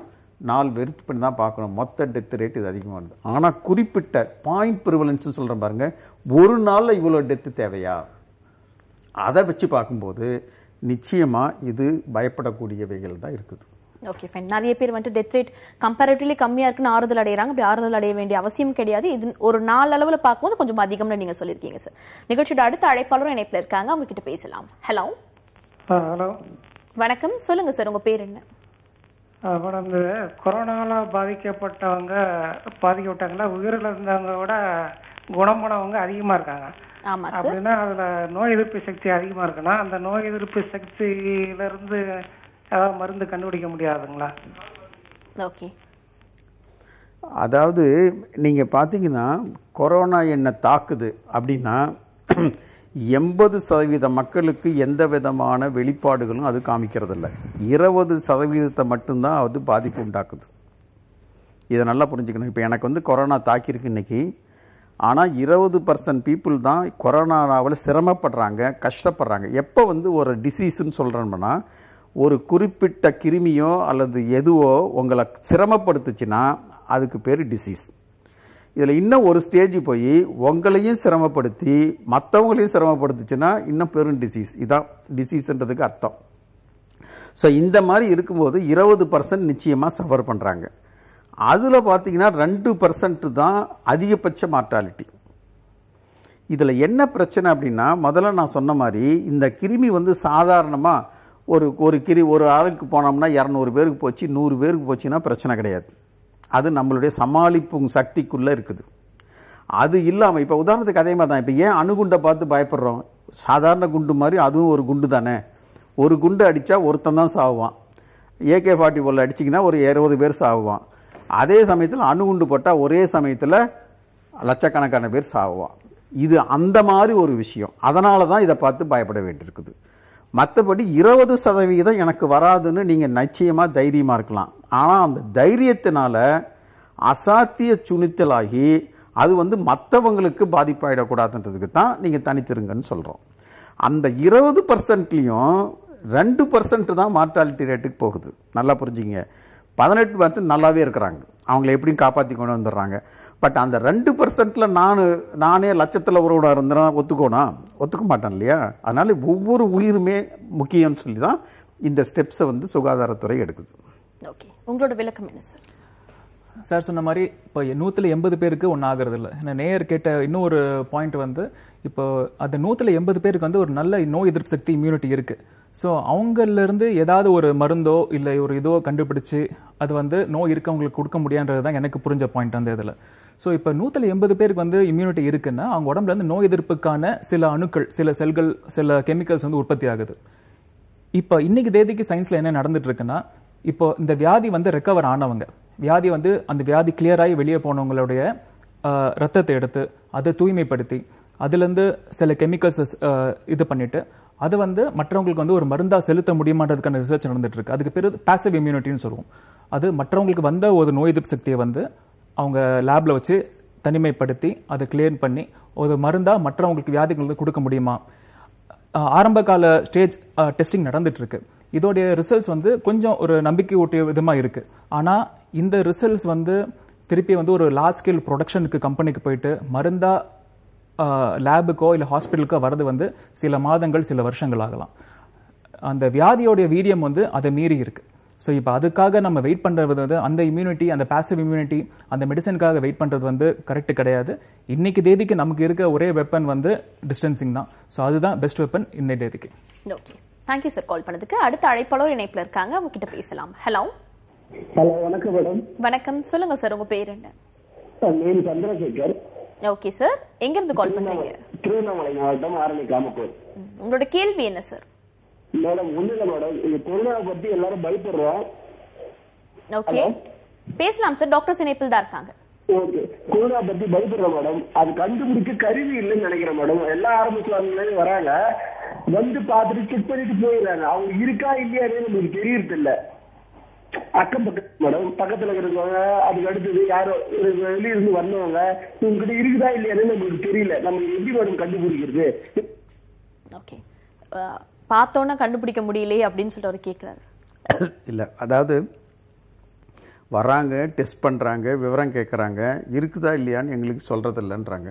நாள் வெறுத்து பண்ணி தான் பார்க்கணும் மொத்த டெத்து ரேட் இது அதிகமாக இருந்தது ஆனால் குறிப்பிட்ட பாயிண்ட் ப்ரிவலன்ஸ்னு சொல்கிற பாருங்க ஒரு நாளில் இவ்வளோ டெத்து தேவையா அதை வச்சு பார்க்கும்போது நிச்சயமாக இது பயப்படக்கூடியவைகள் தான் இருக்குது ஓகே ஃபைன் நிறைய பேர் வந்துட்டு டெத் ரேட் கம்பேரிட்டிவ்லி கம்மியாக இருக்குன்னு ஆறுதல் அடைகிறாங்க அப்படி ஆறுதல் அடைய வேண்டிய அவசியம் கிடையாது இது ஒரு நாள் அளவில் பார்க்கும்போது கொஞ்சம் அதிகம்னு நீங்கள் சொல்லியிருக்கீங்க சார் நிகழ்ச்சியோட அடுத்த அழைப்பாளரும் இணைப்பில் இருக்காங்க அவங்க கிட்ட பேசலாம் ஹலோ ஹலோ வணக்கம் சொல்லுங்க சார் உங்க பேர் என்ன மேடம் இந்த கொரோனால பாதிக்கப்பட்டவங்க விட்டாங்களா உயிரில் இருந்தவங்க விட குணமானவங்க அதிகமா இருக்காங்க அப்படின்னா அதுல நோய் எதிர்ப்பு சக்தி அதிகமா இருக்குன்னா அந்த நோய் எதிர்ப்பு சக்தியில இருந்து ஏதாவது மருந்து கண்டுபிடிக்க முடியாதுங்களா ஓகே அதாவது நீங்கள் பார்த்தீங்கன்னா கொரோனா என்ன தாக்குது அப்படின்னா எண்பது சதவீத மக்களுக்கு எந்த விதமான வெளிப்பாடுகளும் அது காமிக்கிறதில்ல இருபது சதவீதத்தை மட்டும்தான் அது பாதிப்பு உண்டாக்குது இதை நல்லா புரிஞ்சுக்கணும் இப்போ எனக்கு வந்து கொரோனா தாக்கியிருக்கு இன்றைக்கி ஆனால் இருபது பர்சன்ட் பீப்புள் தான் கொரோனாவில் சிரமப்படுறாங்க கஷ்டப்படுறாங்க எப்போ வந்து ஒரு டிசீஸ்ன்னு சொல்கிறோம்னா ஒரு குறிப்பிட்ட கிருமியோ அல்லது எதுவோ உங்களை சிரமப்படுத்துச்சுன்னா அதுக்கு பேர் டிசீஸ் இதில் இன்னும் ஒரு ஸ்டேஜ் போய் உங்களையும் சிரமப்படுத்தி மற்றவங்களையும் சிரமப்படுத்துச்சுன்னா இன்னும் பெரும் டிசீஸ் இதான் டிசீஸ்ன்றதுக்கு அர்த்தம் ஸோ இந்த மாதிரி இருக்கும்போது இருபது பர்சன்ட் நிச்சயமாக சஃபர் பண்ணுறாங்க அதில் பார்த்தீங்கன்னா ரெண்டு பர்சன்ட் தான் அதிகபட்ச மார்டாலிட்டி இதில் என்ன பிரச்சனை அப்படின்னா முதல்ல நான் சொன்ன மாதிரி இந்த கிருமி வந்து சாதாரணமாக ஒரு ஒரு கிரி ஒரு ஆளுக்கு போனோம்னா இரநூறு பேருக்கு போச்சு நூறு பேருக்கு போச்சுன்னா பிரச்சனை கிடையாது அது நம்மளுடைய சமாளிப்பு சக்திக்குள்ளே இருக்குது அது இல்லாமல் இப்போ உதாரணத்துக்கு அதே மாதிரி தான் இப்போ ஏன் அணுகுண்டை பார்த்து பயப்படுறோம் சாதாரண குண்டு மாதிரி அதுவும் ஒரு குண்டு தானே ஒரு குண்டு அடித்தா ஒருத்தன் தான் சாகுவான் ஏகே ஃபார்ட்டி ஒன்ல அடிச்சிங்கன்னா ஒரு இருபது பேர் சாகுவான் அதே சமயத்தில் அணுகுண்டு போட்டால் ஒரே சமயத்தில் லட்சக்கணக்கான பேர் சாகுவான் இது அந்த மாதிரி ஒரு விஷயம் அதனால தான் இதை பார்த்து பயப்பட வேண்டியிருக்குது மற்றபடி இருபது சதவீதம் எனக்கு வராதுன்னு நீங்கள் நிச்சயமாக தைரியமாக இருக்கலாம் ஆனால் அந்த தைரியத்தினால அசாத்திய சுனித்தலாகி அது வந்து மற்றவங்களுக்கு பாதிப்பாயிடக்கூடாதுன்றதுக்கு தான் நீங்கள் தனித்திருங்கன்னு சொல்கிறோம் அந்த இருபது பர்சன்ட்லேயும் ரெண்டு பர்சன்ட் தான் மார்ட்டாலிட்டி ரேட்டுக்கு போகுது நல்லா புரிஞ்சுங்க பதினெட்டு பர்சன்ட் நல்லாவே இருக்கிறாங்க அவங்கள எப்படியும் காப்பாற்றி கொண்டு வந்துடுறாங்க பட் அந்த ரெண்டு பர்சன்ட்டில் நான் நானே லட்சத்தில் ஒருவனாக இருந்தேன் ஒத்துக்கோனா ஒத்துக்க மாட்டேன் இல்லையா அதனால் ஒவ்வொரு உயிருமே முக்கியம்னு சொல்லி தான் இந்த ஸ்டெப்ஸை வந்து சுகாதாரத்துறை எடுக்குது ஓகே உங்களோட விளக்கம் என்ன சார் சார் சொன்ன மாதிரி இப்போ நூற்றில் எண்பது பேருக்கு ஒன்றும் ஆகிறது இல்லை ஏன்னா நேயர் கேட்ட இன்னொரு பாயிண்ட் வந்து இப்போ அந்த நூற்றில் எண்பது பேருக்கு வந்து ஒரு நல்ல நோய் எதிர்ப்பு சக்தி இம்யூனிட்டி இருக்குது ஸோ அவங்கலேருந்து ஏதாவது ஒரு மருந்தோ இல்லை ஒரு இதோ கண்டுபிடிச்சு அது வந்து நோய் இருக்கவங்களுக்கு கொடுக்க முடியான்றது தான் எனக்கு புரிஞ்ச பாயிண்ட் அந்த இதில் ஸோ இப்போ நூற்றில் எண்பது பேருக்கு வந்து இம்யூனிட்டி இருக்குன்னா அவங்க உடம்புல இருந்து நோய் எதிர்ப்புக்கான சில அணுக்கள் சில செல்கள் சில கெமிக்கல்ஸ் வந்து உற்பத்தி ஆகுது இப்போ இன்னைக்கு தேதிக்கு சயின்ஸில் என்ன நடந்துட்டு இருக்குன்னா இப்போ இந்த வியாதி வந்து ரெக்கவர் ஆனவங்க வியாதி வந்து அந்த வியாதி கிளியராகி வெளியே போனவங்களுடைய ரத்தத்தை எடுத்து அதை தூய்மைப்படுத்தி அதுலேருந்து சில கெமிக்கல்ஸ் இது பண்ணிவிட்டு அது வந்து மற்றவங்களுக்கு வந்து ஒரு மருந்தாக செலுத்த முடியுமான்றதுக்கான ரிசர்ச் நடந்துட்டு இருக்கு அதுக்கு பேர் பேசிவ் இம்யூனிட்டின்னு சொல்லுவோம் அது மற்றவங்களுக்கு வந்த ஒரு நோய் எதிர்ப்பு சக்தியை வந்து அவங்க லேபில் வச்சு தனிமைப்படுத்தி அதை கிளியர் பண்ணி ஒரு மருந்தாக மற்றவங்களுக்கு வியாதிகளுக்கு கொடுக்க முடியுமா ஆரம்ப கால ஸ்டேஜ் டெஸ்டிங் நடந்துட்டுருக்கு இதோடைய ரிசல்ட்ஸ் வந்து கொஞ்சம் ஒரு நம்பிக்கை ஊட்டிய விதமாக இருக்குது ஆனால் இந்த ரிசல்ட்ஸ் வந்து திருப்பி வந்து ஒரு லார்ஜ் ஸ்கேல் ப்ரொடக்ஷனுக்கு கம்பெனிக்கு போயிட்டு மருந்தாக லேபுக்கோ இல்லை ஹாஸ்பிட்டலுக்கோ வர்றது வந்து சில மாதங்கள் சில வருஷங்கள் ஆகலாம் அந்த வியாதியோடைய வீரியம் வந்து அதை மீறி இருக்குது ஸோ இப்போ அதுக்காக நம்ம வெயிட் பண்ணுறது வந்து அந்த இம்யூனிட்டி அந்த பேசிவ் இம்யூனிட்டி அந்த மெடிசனுக்காக வெயிட் பண்ணுறது வந்து கரெக்ட் கிடையாது இன்னைக்கு தேதிக்கு நமக்கு இருக்க ஒரே வெப்பன் வந்து டிஸ்டன்சிங் தான் ஸோ அதுதான் பெஸ்ட் வெப்பன் இந்த தேதிக்கு ஓகே தேங்க்யூ சார் கால் பண்ணதுக்கு அடுத்த அழைப்பாளர் இணைப்பில் இருக்காங்க உங்ககிட்ட பேசலாம் ஹலோ ஹலோ வணக்கம் மேடம் வணக்கம் சொல்லுங்க சார் உங்க பேர் என்ன நேம் சந்திரசேகர் ஓகே சார் எங்க இருந்து கால் பண்றீங்க திருவண்ணாமலை மாவட்டம் ஆரணி காமக்கோர் உங்களோட கேள்வி என்ன சார் மேடம் ஒண்ணு மேடம் இந்த கொரோனா பத்தி எல்லாரும் பயப்படுறோம் ஓகே பேசலாம் சார் டாக்டர் இணைப்பில் தான் இருக்காங்க ஓகே கொரோனா பத்தி பயப்படுறோம் மேடம் அது கண்டுபிடிக்க கருவி இல்லைன்னு நினைக்கிறேன் மேடம் எல்லா ஆரம்பிச்சுவாங்களே வராங்க வந்து பார்த்துட்டு செக் பண்ணிட்டு போயிடுறாங்க அவங்க இருக்கா இல்லையான்னு நம்மளுக்கு தெரியறது இல்ல அக்கம் பக்கத்து மேடம் பக்கத்துல இருக்கிறவங்க அதுக்கு அடுத்தது யாரோ வெளியிருந்து இருந்து வந்தவங்க உங்ககிட்ட இருக்குதா இல்லையான்னு நம்மளுக்கு தெரியல நம்ம எப்படி மேடம் கண்டுபிடிக்கிறது ஓகே பார்த்தோன்னா கண்டுபிடிக்க முடியலையே அப்படின்னு சொல்லிட்டு அவர் கேட்குறாரு இல்லை அதாவது வராங்க டெஸ்ட் பண்ணுறாங்க விவரம் கேட்குறாங்க இருக்குதா இல்லையான்னு எங்களுக்கு சொல்கிறது இல்லைன்றாங்க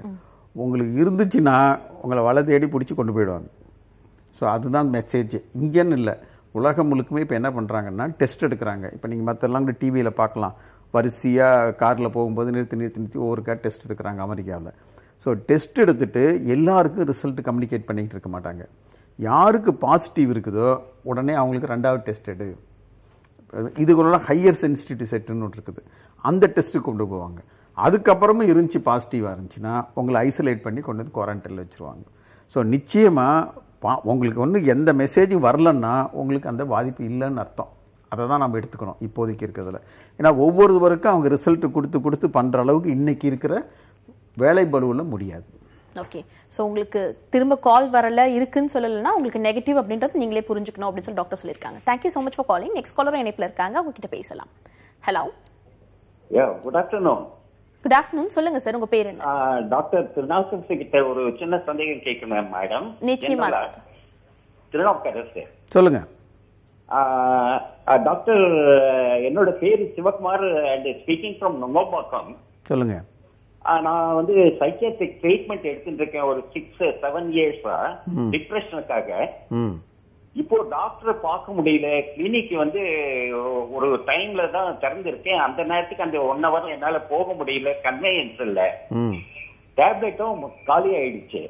உங்களுக்கு இருந்துச்சுன்னா உங்களை வலை தேடி பிடிச்சி கொண்டு போயிடுவாங்க ஸோ அதுதான் மெசேஜ் இங்கேன்னு இல்லை உலகம் முழுக்கமே இப்போ என்ன பண்ணுறாங்கன்னா டெஸ்ட் எடுக்கிறாங்க இப்போ நீங்கள் மற்றெல்லாம் கூட டிவியில் பார்க்கலாம் வரிசையாக காரில் போகும்போது நிறுத்தி நிறுத்தி நிறுத்தி ஒவ்வொரு கார் டெஸ்ட் எடுக்கிறாங்க அமெரிக்காவில் ஸோ டெஸ்ட் எடுத்துகிட்டு எல்லாருக்கும் ரிசல்ட் கம்யூனிகேட் பண்ணிக்கிட்டு இருக்க மாட்டாங்க யாருக்கு பாசிட்டிவ் இருக்குதோ உடனே அவங்களுக்கு ரெண்டாவது டெஸ்ட் எடு இதுக்குள்ள ஹையர் சென்சிட்டிவ் செட்டுன்னு ஒன்று இருக்குது அந்த டெஸ்ட்டு கொண்டு போவாங்க அதுக்கப்புறமும் இருந்துச்சு பாசிட்டிவாக இருந்துச்சுன்னா உங்களை ஐசோலேட் பண்ணி கொண்டு வந்து குவாரண்டைனில் வச்சுருவாங்க ஸோ நிச்சயமாக பா உங்களுக்கு ஒன்று எந்த மெசேஜும் வரலன்னா உங்களுக்கு அந்த பாதிப்பு இல்லைன்னு அர்த்தம் அதை தான் நம்ம எடுத்துக்கணும் இப்போதைக்கு இருக்கிறதுல ஏன்னா ஒவ்வொருவருக்கும் அவங்க ரிசல்ட்டு கொடுத்து கொடுத்து பண்ணுற அளவுக்கு இன்றைக்கி இருக்கிற வேலை பலுவில் முடியாது ஓகே ஸோ உங்களுக்கு திரும்ப கால் வரல இருக்குன்னு சொல்லலைன்னா உங்களுக்கு நெகட்டிவ் அப்படின்றது நீங்களே புரிஞ்சுக்கணும் அப்படின்னு சொல்லி டாக்டர் சொல்லியிருக்காங்க thank you so much for calling next காலரும் இணைப்பில் இருக்காங்க உங்ககிட்ட பேசலாம் hello good afternoon good afternoon சொல்லுங்க சார் உங்க பேர் என்ன டாக்டர் திருநாவுக்கரசு கிட்ட ஒரு சின்ன சந்தேகம் கேட்கணும் மேடம் நிச்சயமா திருநாவுக்கரசு சொல்லுங்க டாக்டர் என்னோட பேர் Sivakumar and speaking from Nungambakkam சொல்லுங்க நான் வந்து சைக்கியாட்ரிக் ட்ரீட்மெண்ட் எடுத்துட்டு இருக்கேன் ஒரு சிக்ஸ் செவன் இயர்ஸா டிப்ரெஷனுக்காக இப்போ டாக்டர் பார்க்க முடியல கிளினிக் வந்து ஒரு டைம்ல தான் திறந்திருக்கேன் அந்த நேரத்துக்கு அந்த ஒன் ஹவர் என்னால போக முடியல கன்வீனியன்ஸ் இல்ல டேப்லெட்டும் காலி ஆயிடுச்சு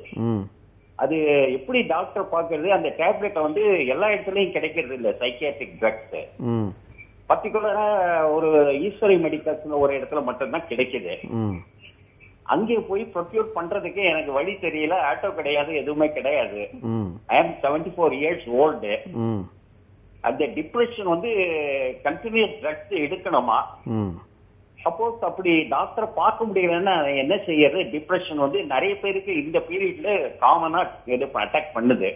அது எப்படி டாக்டர் பாக்குறது அந்த டேப்லெட் வந்து எல்லா இடத்துலயும் கிடைக்கிறது இல்ல சைக்கியாட்ரிக் ட்ரக்ஸ் பர்டிகுலரா ஒரு ஈஸ்வரி மெடிக்கல்ஸ் ஒரு இடத்துல மட்டும்தான் கிடைக்குது அங்கே போய் ப்ரொக்யூர் பண்றதுக்கு எனக்கு வழி தெரியல ஆட்டோ கிடையாது எதுவுமே கிடையாது I am seventy four years old அந்த டிப்ரெஷன் வந்து கண்டினியூஸ் ட்ரக்ஸ் எடுக்கணுமா சப்போஸ் அப்படி டாக்டரை பார்க்க முடியலன்னா என்ன செய்யறது டிப்ரெஷன் வந்து நிறைய பேருக்கு இந்த பீரியட்ல காமனா இது அட்டாக் பண்ணுது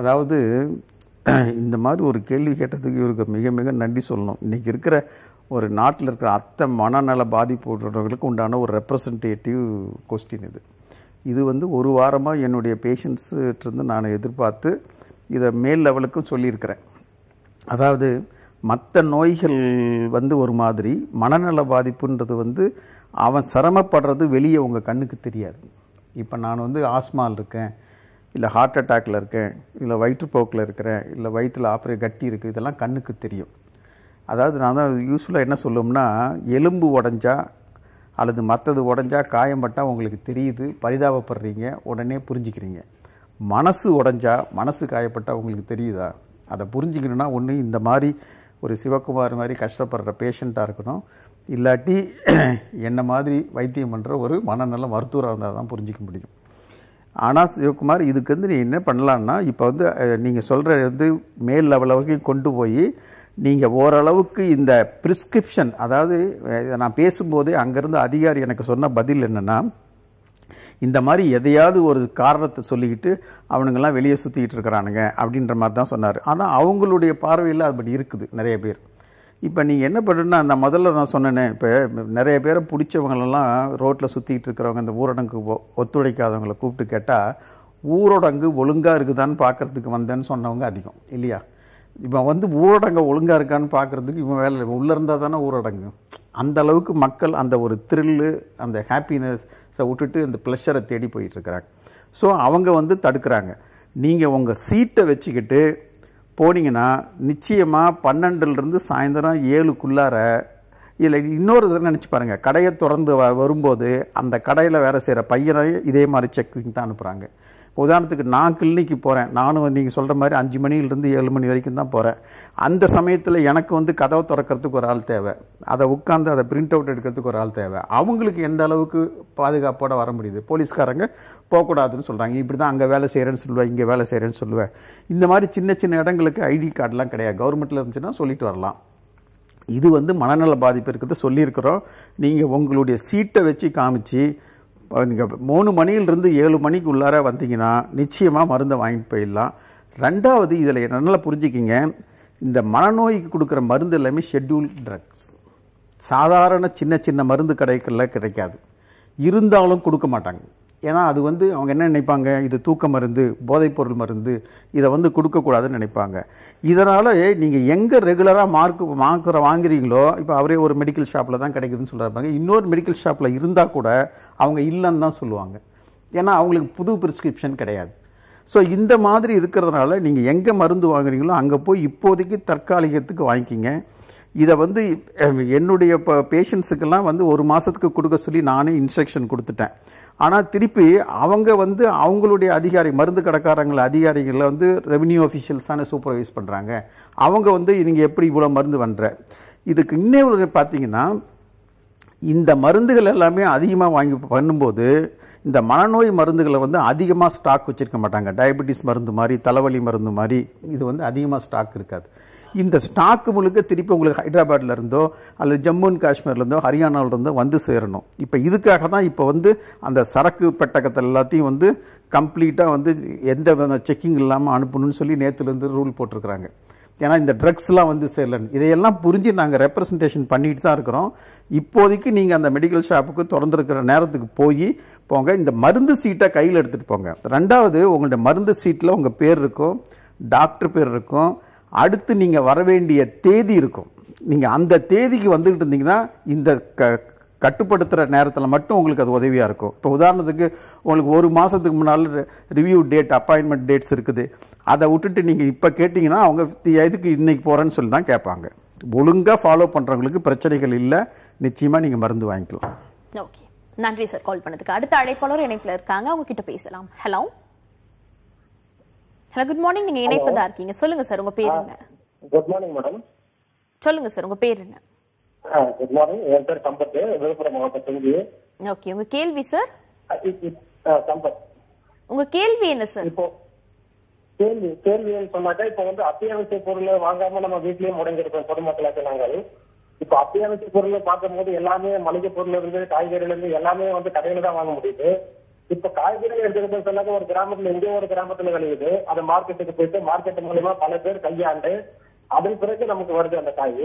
அதாவது [CLEARS THROAT] இந்த மாதிரி ஒரு கேள்வி கேட்டதுக்கு இவருக்கு மிக மிக நன்றி சொல்லணும் இன்னைக்கு இருக்கிற ஒரு நாட்டில் இருக்கிற அத்தை மனநல பாதிப்பு உள்ளவர்களுக்கு உண்டான ஒரு ரெப்ரசன்டேட்டிவ் கொஸ்டின் இது இது வந்து ஒரு வாரமாக என்னுடைய பேஷண்ட்ஸுட்டிருந்து நான் எதிர்பார்த்து இதை மேல் லெவலுக்கும் சொல்லியிருக்கிறேன் அதாவது மற்ற நோய்கள் வந்து ஒரு மாதிரி மனநல பாதிப்புன்றது வந்து அவன் சிரமப்படுறது வெளியே உங்கள் கண்ணுக்கு தெரியாது இப்போ நான் வந்து ஆஸ்மால் இருக்கேன் இல்லை ஹார்ட் அட்டாக்கில் இருக்கேன் இல்லை வயிற்றுப்போக்கில் இருக்கிறேன் இல்லை வயிற்றில் ஆப்ரே கட்டி இருக்குது இதெல்லாம் கண்ணுக்கு தெரியும் அதாவது நான் தான் யூஸ்ஃபுல்லாக என்ன சொல்லும்னா எலும்பு உடஞ்சா அல்லது மற்றது உடஞ்சா காயம்பட்டால் உங்களுக்கு தெரியுது பரிதாபப்படுறீங்க உடனே புரிஞ்சுக்கிறீங்க மனசு உடஞ்சா மனசு காயப்பட்டால் உங்களுக்கு தெரியுதா அதை புரிஞ்சுக்கணும்னா ஒன்று இந்த மாதிரி ஒரு சிவகுமார் மாதிரி கஷ்டப்படுற பேஷண்ட்டாக இருக்கணும் இல்லாட்டி என்ன மாதிரி வைத்தியம் பண்ணுற ஒரு மனநல மருத்துவராக இருந்தால் தான் புரிஞ்சிக்க முடியும் ஆனால் சிவகுமார் இதுக்கு வந்து நீ என்ன பண்ணலான்னா இப்போ வந்து நீங்கள் சொல்கிற வந்து மேல் லெவல் வரைக்கும் கொண்டு போய் நீங்கள் ஓரளவுக்கு இந்த ப்ரிஸ்கிரிப்ஷன் அதாவது நான் பேசும்போது அங்கேருந்து அதிகாரி எனக்கு சொன்ன பதில் என்னென்னா இந்த மாதிரி எதையாவது ஒரு காரணத்தை சொல்லிக்கிட்டு அவனுங்கெல்லாம் வெளியே சுற்றிக்கிட்டு இருக்கிறானுங்க அப்படின்ற மாதிரி தான் சொன்னார் ஆனால் அவங்களுடைய பார்வையில் அப்படி இருக்குது நிறைய பேர் இப்போ நீங்கள் என்ன பண்ணுன்னா அந்த முதல்ல நான் சொன்னேனே இப்போ நிறைய பேரை பிடிச்சவங்களெல்லாம் ரோட்டில் சுற்றிக்கிட்டு இருக்கிறவங்க இந்த ஊரடங்கு ஒத்துழைக்காதவங்களை கூப்பிட்டு கேட்டால் ஊரடங்கு ஒழுங்காக இருக்குதான்னு பார்க்குறதுக்கு வந்தேன்னு சொன்னவங்க அதிகம் இல்லையா இவன் வந்து ஊரடங்கு ஒழுங்காக இருக்கான்னு பார்க்குறதுக்கு இவன் வேலை இல்லை உள்ளே இருந்தால் தானே ஊரடங்கு அந்த அளவுக்கு மக்கள் அந்த ஒரு த்ரில்லு அந்த ஹாப்பினஸை விட்டுட்டு அந்த ப்ளஷரை தேடி போயிட்டுருக்கிறாங்க ஸோ அவங்க வந்து தடுக்கிறாங்க நீங்கள் உங்கள் சீட்டை வச்சுக்கிட்டு போனீங்கன்னா நிச்சயமாக பன்னெண்டுலேருந்து சாயந்தரம் ஏழுக்குள்ளார இதில் இன்னொரு இதை நினச்சி பாருங்கள் கடையை திறந்து வ வரும்போது அந்த கடையில் வேலை செய்கிற பையனை இதே மாதிரி செக்கிங் தான் அனுப்புகிறாங்க உதாரணத்துக்கு நான் கிளினிக்கு போகிறேன் நானும் நீங்கள் சொல்கிற மாதிரி அஞ்சு மணிலேருந்து ஏழு மணி வரைக்கும் தான் போகிறேன் அந்த சமயத்தில் எனக்கு வந்து கதவை திறக்கிறதுக்கு ஒரு ஆள் தேவை அதை உட்காந்து அதை பிரிண்ட் அவுட் எடுக்கிறதுக்கு ஒரு ஆள் தேவை அவங்களுக்கு எந்த அளவுக்கு பாதுகாப்போடு வர முடியுது போலீஸ்காரங்க போகக்கூடாதுன்னு சொல்கிறாங்க இப்படி தான் அங்கே வேலை செய்கிறேன்னு சொல்லுவேன் இங்கே வேலை செய்கிறேன்னு சொல்லுவேன் இந்த மாதிரி சின்ன சின்ன இடங்களுக்கு ஐடி கார்டெலாம் கிடையாது கவர்மெண்ட்டில் இருந்துச்சுன்னா சொல்லிட்டு வரலாம் இது வந்து மனநல பாதிப்பு இருக்கிறத சொல்லியிருக்கிறோம் நீங்கள் உங்களுடைய சீட்டை வச்சு காமிச்சு நீங்கள் மூணு மணியிலிருந்து ஏழு மணிக்கு உள்ளார வந்தீங்கன்னா நிச்சயமாக மருந்தை வாங்கிட்டு போயிடலாம் ரெண்டாவது இதில் நல்லா புரிஞ்சுக்கிங்க இந்த மனநோய்க்கு கொடுக்குற மருந்து எல்லாமே ஷெட்யூல் ட்ரக்ஸ் சாதாரண சின்ன சின்ன மருந்து கடைகளில் கிடைக்காது இருந்தாலும் கொடுக்க மாட்டாங்க ஏன்னா அது வந்து அவங்க என்ன நினைப்பாங்க இது தூக்க மருந்து போதைப்பொருள் மருந்து இதை வந்து கொடுக்கக்கூடாதுன்னு நினைப்பாங்க இதனால் நீங்கள் எங்கே ரெகுலராக மார்க் மார்க்கிற வாங்குறீங்களோ இப்போ அவரே ஒரு மெடிக்கல் ஷாப்பில் தான் கிடைக்குதுன்னு சொல்கிறாங்க இன்னொரு மெடிக்கல் ஷாப்பில் இருந்தால் கூட அவங்க இல்லைன்னு தான் சொல்லுவாங்க ஏன்னா அவங்களுக்கு புது ப்ரிஸ்கிரிப்ஷன் கிடையாது ஸோ இந்த மாதிரி இருக்கிறதுனால நீங்கள் எங்கே மருந்து வாங்குறீங்களோ அங்கே போய் இப்போதைக்கு தற்காலிகத்துக்கு வாங்கிக்கிங்க இதை வந்து என்னுடைய இப்போ பேஷண்ட்ஸுக்கெல்லாம் வந்து ஒரு மாதத்துக்கு கொடுக்க சொல்லி நானே இன்ஸ்ட்ரக்ஷன் கொடுத்துட்டேன் ஆனால் திருப்பி அவங்க வந்து அவங்களுடைய அதிகாரி மருந்து கடைக்காரங்களை அதிகாரிகளை வந்து ரெவன்யூ அஃபிஷியல்ஸ் தானே சூப்பர்வைஸ் பண்ணுறாங்க அவங்க வந்து நீங்கள் எப்படி இவ்வளோ மருந்து பண்ணுற இதுக்கு இன்னும் பார்த்தீங்கன்னா இந்த மருந்துகள் எல்லாமே அதிகமாக வாங்கி பண்ணும்போது இந்த மனநோய் மருந்துகளை வந்து அதிகமாக ஸ்டாக் வச்சுருக்க மாட்டாங்க டயபெட்டிஸ் மருந்து மாதிரி தலைவலி மருந்து மாதிரி இது வந்து அதிகமாக ஸ்டாக் இருக்காது இந்த ஸ்டாக்கு முழுக்க திருப்பி உங்களுக்கு ஹைதராபாத்தில் இருந்தோ அல்லது ஜம்மு அண்ட் காஷ்மீர்லேருந்தோ ஹரியானாவிலேருந்தோ வந்து சேரணும் இப்போ இதுக்காக தான் இப்போ வந்து அந்த சரக்கு பெட்டகத்தை எல்லாத்தையும் வந்து கம்ப்ளீட்டாக வந்து எந்த செக்கிங் இல்லாமல் அனுப்பணும்னு சொல்லி நேற்றுலேருந்து ரூல் போட்டிருக்கிறாங்க ஏன்னா இந்த ட்ரக்ஸ்லாம் வந்து சேரலன்னு இதையெல்லாம் புரிஞ்சு நாங்கள் ரெப்ரசன்டேஷன் பண்ணிட்டு தான் இருக்கிறோம் இப்போதைக்கு நீங்கள் அந்த மெடிக்கல் ஷாப்புக்கு திறந்துருக்கிற நேரத்துக்கு போய் போங்க இந்த மருந்து சீட்டை கையில் எடுத்துகிட்டு போங்க ரெண்டாவது உங்களோட மருந்து சீட்டில் உங்கள் பேர் இருக்கும் டாக்டர் பேர் இருக்கும் அடுத்து நீங்கள் வர வேண்டிய தேதி இருக்கும் நீங்கள் அந்த தேதிக்கு வந்துக்கிட்டு இருந்தீங்கன்னா இந்த க கட்டுப்படுத்துகிற நேரத்தில் மட்டும் உங்களுக்கு அது உதவியாக இருக்கும் இப்போ உதாரணத்துக்கு உங்களுக்கு ஒரு மாதத்துக்கு முன்னால் ரிவ்யூ டேட் அப்பாயின்மெண்ட் டேட்ஸ் இருக்குது அதை விட்டுட்டு நீங்கள் இப்போ கேட்டிங்கன்னா அவங்க எதுக்கு இன்றைக்கி போகிறேன்னு சொல்லி தான் கேட்பாங்க ஒழுங்காக ஃபாலோ பண்ணுறவங்களுக்கு பிரச்சனைகள் இல்லை நிச்சயமாக நீங்கள் மருந்து வாங்கிக்கலாம் ஓகே நன்றி சார் கால் பண்ணதுக்கு அடுத்த அழைப்பாளர் இணைப்பில் இருக்காங்க அவங்க கிட்ட பேசலாம் ஹலோ ஹலோ குட் மார்னிங் நீங்கள் இணைப்பதாக இருக்கீங்க சொல்லுங்கள் சார் உங்கள் பேர் என்ன குட் மார்னிங் மேடம் சொல்லுங்கள் சார் உங்கள் பேர் என்ன குட் மார்னிங் என் பேர் சம்பத் விழுப்புரம் மாவட்டத்திலிருந்து ஓகே உங்க கேள்வி சார் சம்பத் உங்க கேள்வி என்ன சார் இப்போ கேள்வி கேள்வின்னு சொன்னாக்கா இப்போ வந்து அத்தியாவசிய பொருள் வாங்காம நம்ம வீட்லயே முடங்கிருக்கோம் பொதுமக்களாக நாங்கள் இப்ப அத்தியாவசிய பொருள் பார்க்கும்போது எல்லாமே மளிகை பொருள் இருந்து காய்கறில இருந்து எல்லாமே வந்து கடையில தான் வாங்க முடியுது இப்ப காய்கறிகள் எடுத்துக்கிட்டு சொன்னாக்க ஒரு கிராமத்துல எங்கேயோ ஒரு கிராமத்துல விளையுது அது மார்க்கெட்டுக்கு போயிட்டு மார்க்கெட் மூலயமா பல பேர் கையாண்டு அதன் பிறகு நமக்கு வருது அந்த காய்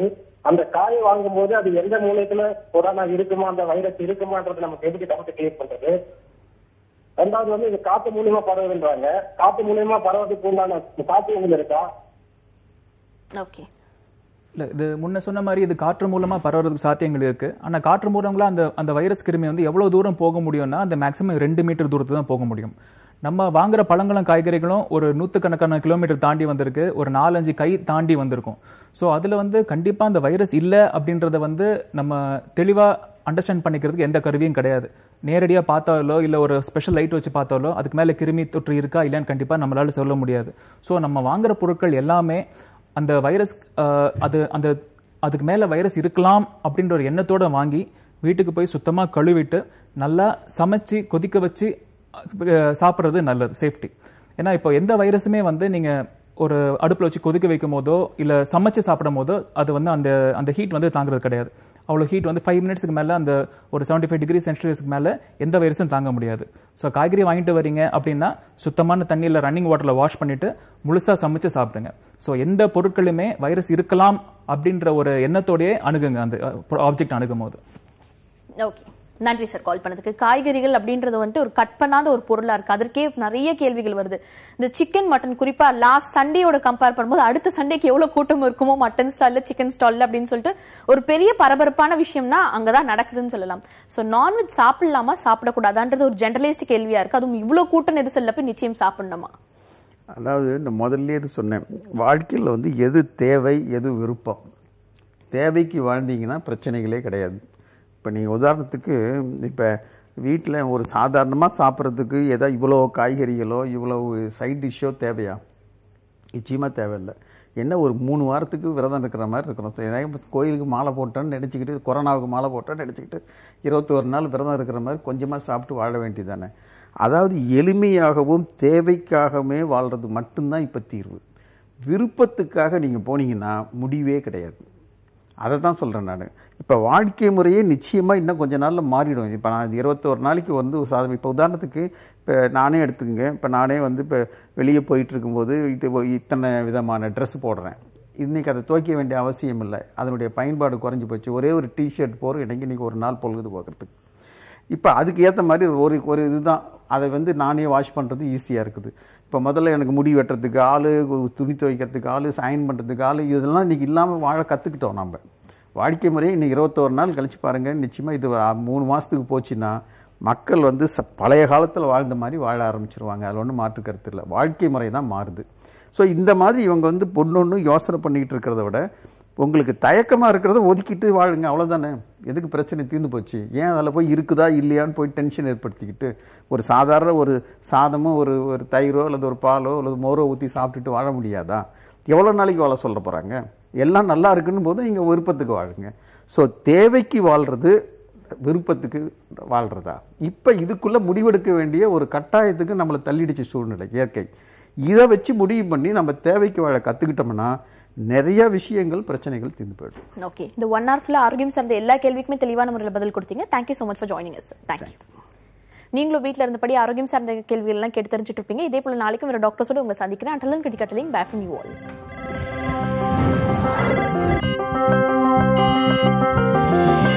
அந்த காய் வாங்கும் போது அது எந்த மூலத்துல கொரோனா இருக்குமா அந்த வைரஸ் இருக்குமான்றது நமக்கு எப்படி டவுட் கிளியர் பண்றது ரெண்டாவது வந்து இது காத்து மூலியமா பரவுதுன்றாங்க காத்து மூலியமா பரவதுக்கு உண்டான காத்து எங்க இருக்கா ஓகே இல்லை இது முன்ன சொன்ன மாதிரி இது காற்று மூலமா பரவுறதுக்கு சாத்தியங்கள் இருக்கு ஆனா காற்று மூலங்களாக அந்த அந்த வைரஸ் கிருமி வந்து எவ்வளவு தூரம் போக முடியும்னா அந்த மேக்ஸிமம் ரெண்டு மீட்டர் தூரத்து தான் போக முடியும் நம்ம வாங்குற பழங்களும் காய்கறிகளும் ஒரு நூற்றுக்கணக்கான கிலோமீட்டர் தாண்டி வந்திருக்கு ஒரு நாலஞ்சு கை தாண்டி வந்திருக்கும் ஸோ அதில் வந்து கண்டிப்பாக அந்த வைரஸ் இல்லை அப்படின்றத வந்து நம்ம தெளிவாக அண்டர்ஸ்டாண்ட் பண்ணிக்கிறதுக்கு எந்த கருவியும் கிடையாது நேரடியாக பார்த்தாலோ இல்லை ஒரு ஸ்பெஷல் லைட் வச்சு பார்த்தாலோ அதுக்கு மேலே கிருமி தொற்று இருக்கா இல்லைன்னு கண்டிப்பாக நம்மளால் சொல்ல முடியாது ஸோ நம்ம வாங்குற பொருட்கள் எல்லாமே அந்த வைரஸ் அது அந்த அதுக்கு மேலே வைரஸ் இருக்கலாம் அப்படின்ற ஒரு எண்ணத்தோடு வாங்கி வீட்டுக்கு போய் சுத்தமாக கழுவிட்டு நல்லா சமைச்சு கொதிக்க வச்சு சாப்பிட்றது நல்லது சேஃப்டி ஏன்னா இப்போ எந்த வைரஸுமே வந்து நீங்கள் ஒரு அடுப்பில் வச்சு கொதிக்க வைக்கும் போதோ இல்லை சமைச்சு சாப்பிடும் போதோ அது வந்து அந்த அந்த ஹீட் வந்து தாங்கிறது கிடையாது அவ்வளோ ஹீட் வந்து ஃபைவ் மினிட்ஸ்க்கு மேலே அந்த ஒரு செவன்ட்டி ஃபைவ் டிகிரி சென்ச்சுரிஸ்க்கு மேலே எந்த வைரஸும் தாங்க முடியாது ஸோ காய்கறி வாங்கிட்டு வரீங்க அப்படின்னா சுத்தமான தண்ணியில் ரன்னிங் வாட்டரில் வாஷ் பண்ணிவிட்டு முழுசாக சமைச்சு சாப்பிடுங்க ஸோ எந்த பொருட்களுமே வைரஸ் இருக்கலாம் அப்படின்ற ஒரு எண்ணத்தோடையே அணுகுங்க அந்த ஆப்ஜெக்ட் அணுகும் போது ஓகே நன்றி சார் கால் பண்ணதுக்கு காய்கறிகள் அப்படின்றது வந்துட்டு ஒரு கட் பண்ணாத ஒரு பொருளா இருக்கு அதற்கே நிறைய கேள்விகள் வருது இந்த சிக்கன் மட்டன் குறிப்பா லாஸ்ட் சண்டேயோட கம்பேர் பண்ணும்போது அடுத்த சண்டேக்கு எவ்வளவு கூட்டம் இருக்குமோ மட்டன் ஸ்டால்ல சிக்கன் ஸ்டால்ல அப்படின்னு சொல்லிட்டு ஒரு பெரிய பரபரப்பான விஷயம்னா அங்கதான் நடக்குதுன்னு சொல்லலாம் சோ நான்வெஜ் சாப்பிடலாமா சாப்பிடக்கூடாதான்றது ஒரு ஜென்ரலைஸ்ட் கேள்வியா இருக்கு அதுவும் இவ்வளவு கூட்டம் நெரிசல்ல போய் நிச்சயம் சாப்பிடணுமா அதாவது இந்த முதல்ல இது சொன்னேன் வாழ்க்கையில் வந்து எது தேவை எது விருப்பம் தேவைக்கு வாழ்ந்தீங்கன்னா பிரச்சனைகளே கிடையாது இப்போ நீங்கள் உதாரணத்துக்கு இப்போ வீட்டில் ஒரு சாதாரணமாக சாப்பிட்றதுக்கு ஏதோ இவ்வளோ காய்கறிகளோ இவ்வளோ சைட் டிஷ்ஷோ தேவையா நிச்சயமாக தேவையில்லை என்ன ஒரு மூணு வாரத்துக்கு விரதம் இருக்கிற மாதிரி இருக்கிறோம் கோயிலுக்கு மாலை போட்டோன்னு நினச்சிக்கிட்டு கொரோனாவுக்கு மாலை போட்டோன்னு நினச்சிக்கிட்டு இருபத்தோரு நாள் விரதம் இருக்கிற மாதிரி கொஞ்சமாக சாப்பிட்டு வாழ வேண்டியது தானே அதாவது எளிமையாகவும் தேவைக்காகவே வாழ்கிறது மட்டும்தான் இப்போ தீர்வு விருப்பத்துக்காக நீங்கள் போனீங்கன்னா முடிவே கிடையாது அதை தான் சொல்கிறேன் நான் இப்போ வாழ்க்கை முறையே நிச்சயமாக இன்னும் கொஞ்சம் நாளில் மாறிடும் இப்போ நான் இருபத்தோரு நாளைக்கு வந்து சாதனை இப்போ உதாரணத்துக்கு இப்போ நானே எடுத்துக்கங்க இப்போ நானே வந்து இப்போ வெளியே போயிட்டு இருக்கும்போது இது இத்தனை விதமான ட்ரெஸ் போடுறேன் இன்றைக்கி அதை துவைக்க வேண்டிய அவசியம் இல்லை அதனுடைய பயன்பாடு குறைஞ்சி போச்சு ஒரே ஒரு டிஷர்ட் போகிற இன்றைக்கி இன்றைக்கி ஒரு நாள் பொழுது போகிறதுக்கு இப்போ அதுக்கு ஏற்ற மாதிரி ஒரு ஒரு இதுதான் அதை வந்து நானே வாஷ் பண்ணுறது ஈஸியாக இருக்குது இப்போ முதல்ல எனக்கு முடி வெட்டுறதுக்கு ஆள் துணி துவைக்கிறதுக்கு ஆள் சைன் பண்ணுறதுக்கு ஆள் இதெல்லாம் இன்றைக்கி இல்லாமல் வாழ கற்றுக்கிட்டோம் நம்ம வாழ்க்கை முறையை இன்றைக்கி இருபத்தோரு நாள் கழித்து பாருங்கள் நிச்சயமாக இது மூணு மாதத்துக்கு போச்சுன்னா மக்கள் வந்து ச பழைய காலத்தில் வாழ்ந்த மாதிரி வாழ ஆரம்பிச்சிருவாங்க அதில் ஒன்றும் மாற்று கருத்து இல்லை வாழ்க்கை முறை தான் மாறுது ஸோ இந்த மாதிரி இவங்க வந்து பொண்ணு ஒன்று யோசனை பண்ணிக்கிட்டு இருக்கிறத விட உங்களுக்கு தயக்கமாக இருக்கிறத ஒதுக்கிட்டு வாழுங்க அவ்வளோதானே எதுக்கு பிரச்சனை தீர்ந்து போச்சு ஏன் அதில் போய் இருக்குதா இல்லையான்னு போய் டென்ஷன் ஏற்படுத்திக்கிட்டு ஒரு சாதாரண ஒரு சாதமோ ஒரு ஒரு தயிரோ அல்லது ஒரு பாலோ அல்லது மோரோ ஊற்றி சாப்பிட்டுட்டு வாழ முடியாதா எவ்வளோ நாளைக்கு வாழ சொல்ல போகிறாங்க எல்லாம் நல்லா இருக்குன்னு போதும் இங்கே விருப்பத்துக்கு வாழுங்க ஸோ தேவைக்கு வாழ்கிறது விருப்பத்துக்கு வாழ்கிறதா இப்போ இதுக்குள்ளே முடிவெடுக்க வேண்டிய ஒரு கட்டாயத்துக்கு நம்மளை தள்ளிடுச்சு சூழ்நிலை இயற்கை இதை வச்சு முடிவு பண்ணி நம்ம தேவைக்கு வாழ கற்றுக்கிட்டோம்னா நிறைய விஷயங்கள் பிரச்சனைகள் தீர்ந்து போயிடும் ஓகே இந்த ஒன் ஹவர் ஃபுல்லாக ஆர்கியூம் சார்ந்த எல்லா கேள்விக்குமே தெளிவான முறையில் பதில் கொடுத்தீங்க thank you so much for joining us thank you நீங்களும் வீட்டில் இருந்தபடி ஆரோக்கியம் சார்ந்த கேள்விகள்லாம் கேட்டு தெரிஞ்சுட்டு இருப்பீங்க இதே போல் நாளைக்கும் ஒரு டாக்டர்ஸோடு உங்களை சந்திக்கிறேன் அட்டலும் கிட்டிக்கட்டலையும் பேஃபிங் யூ ஆல்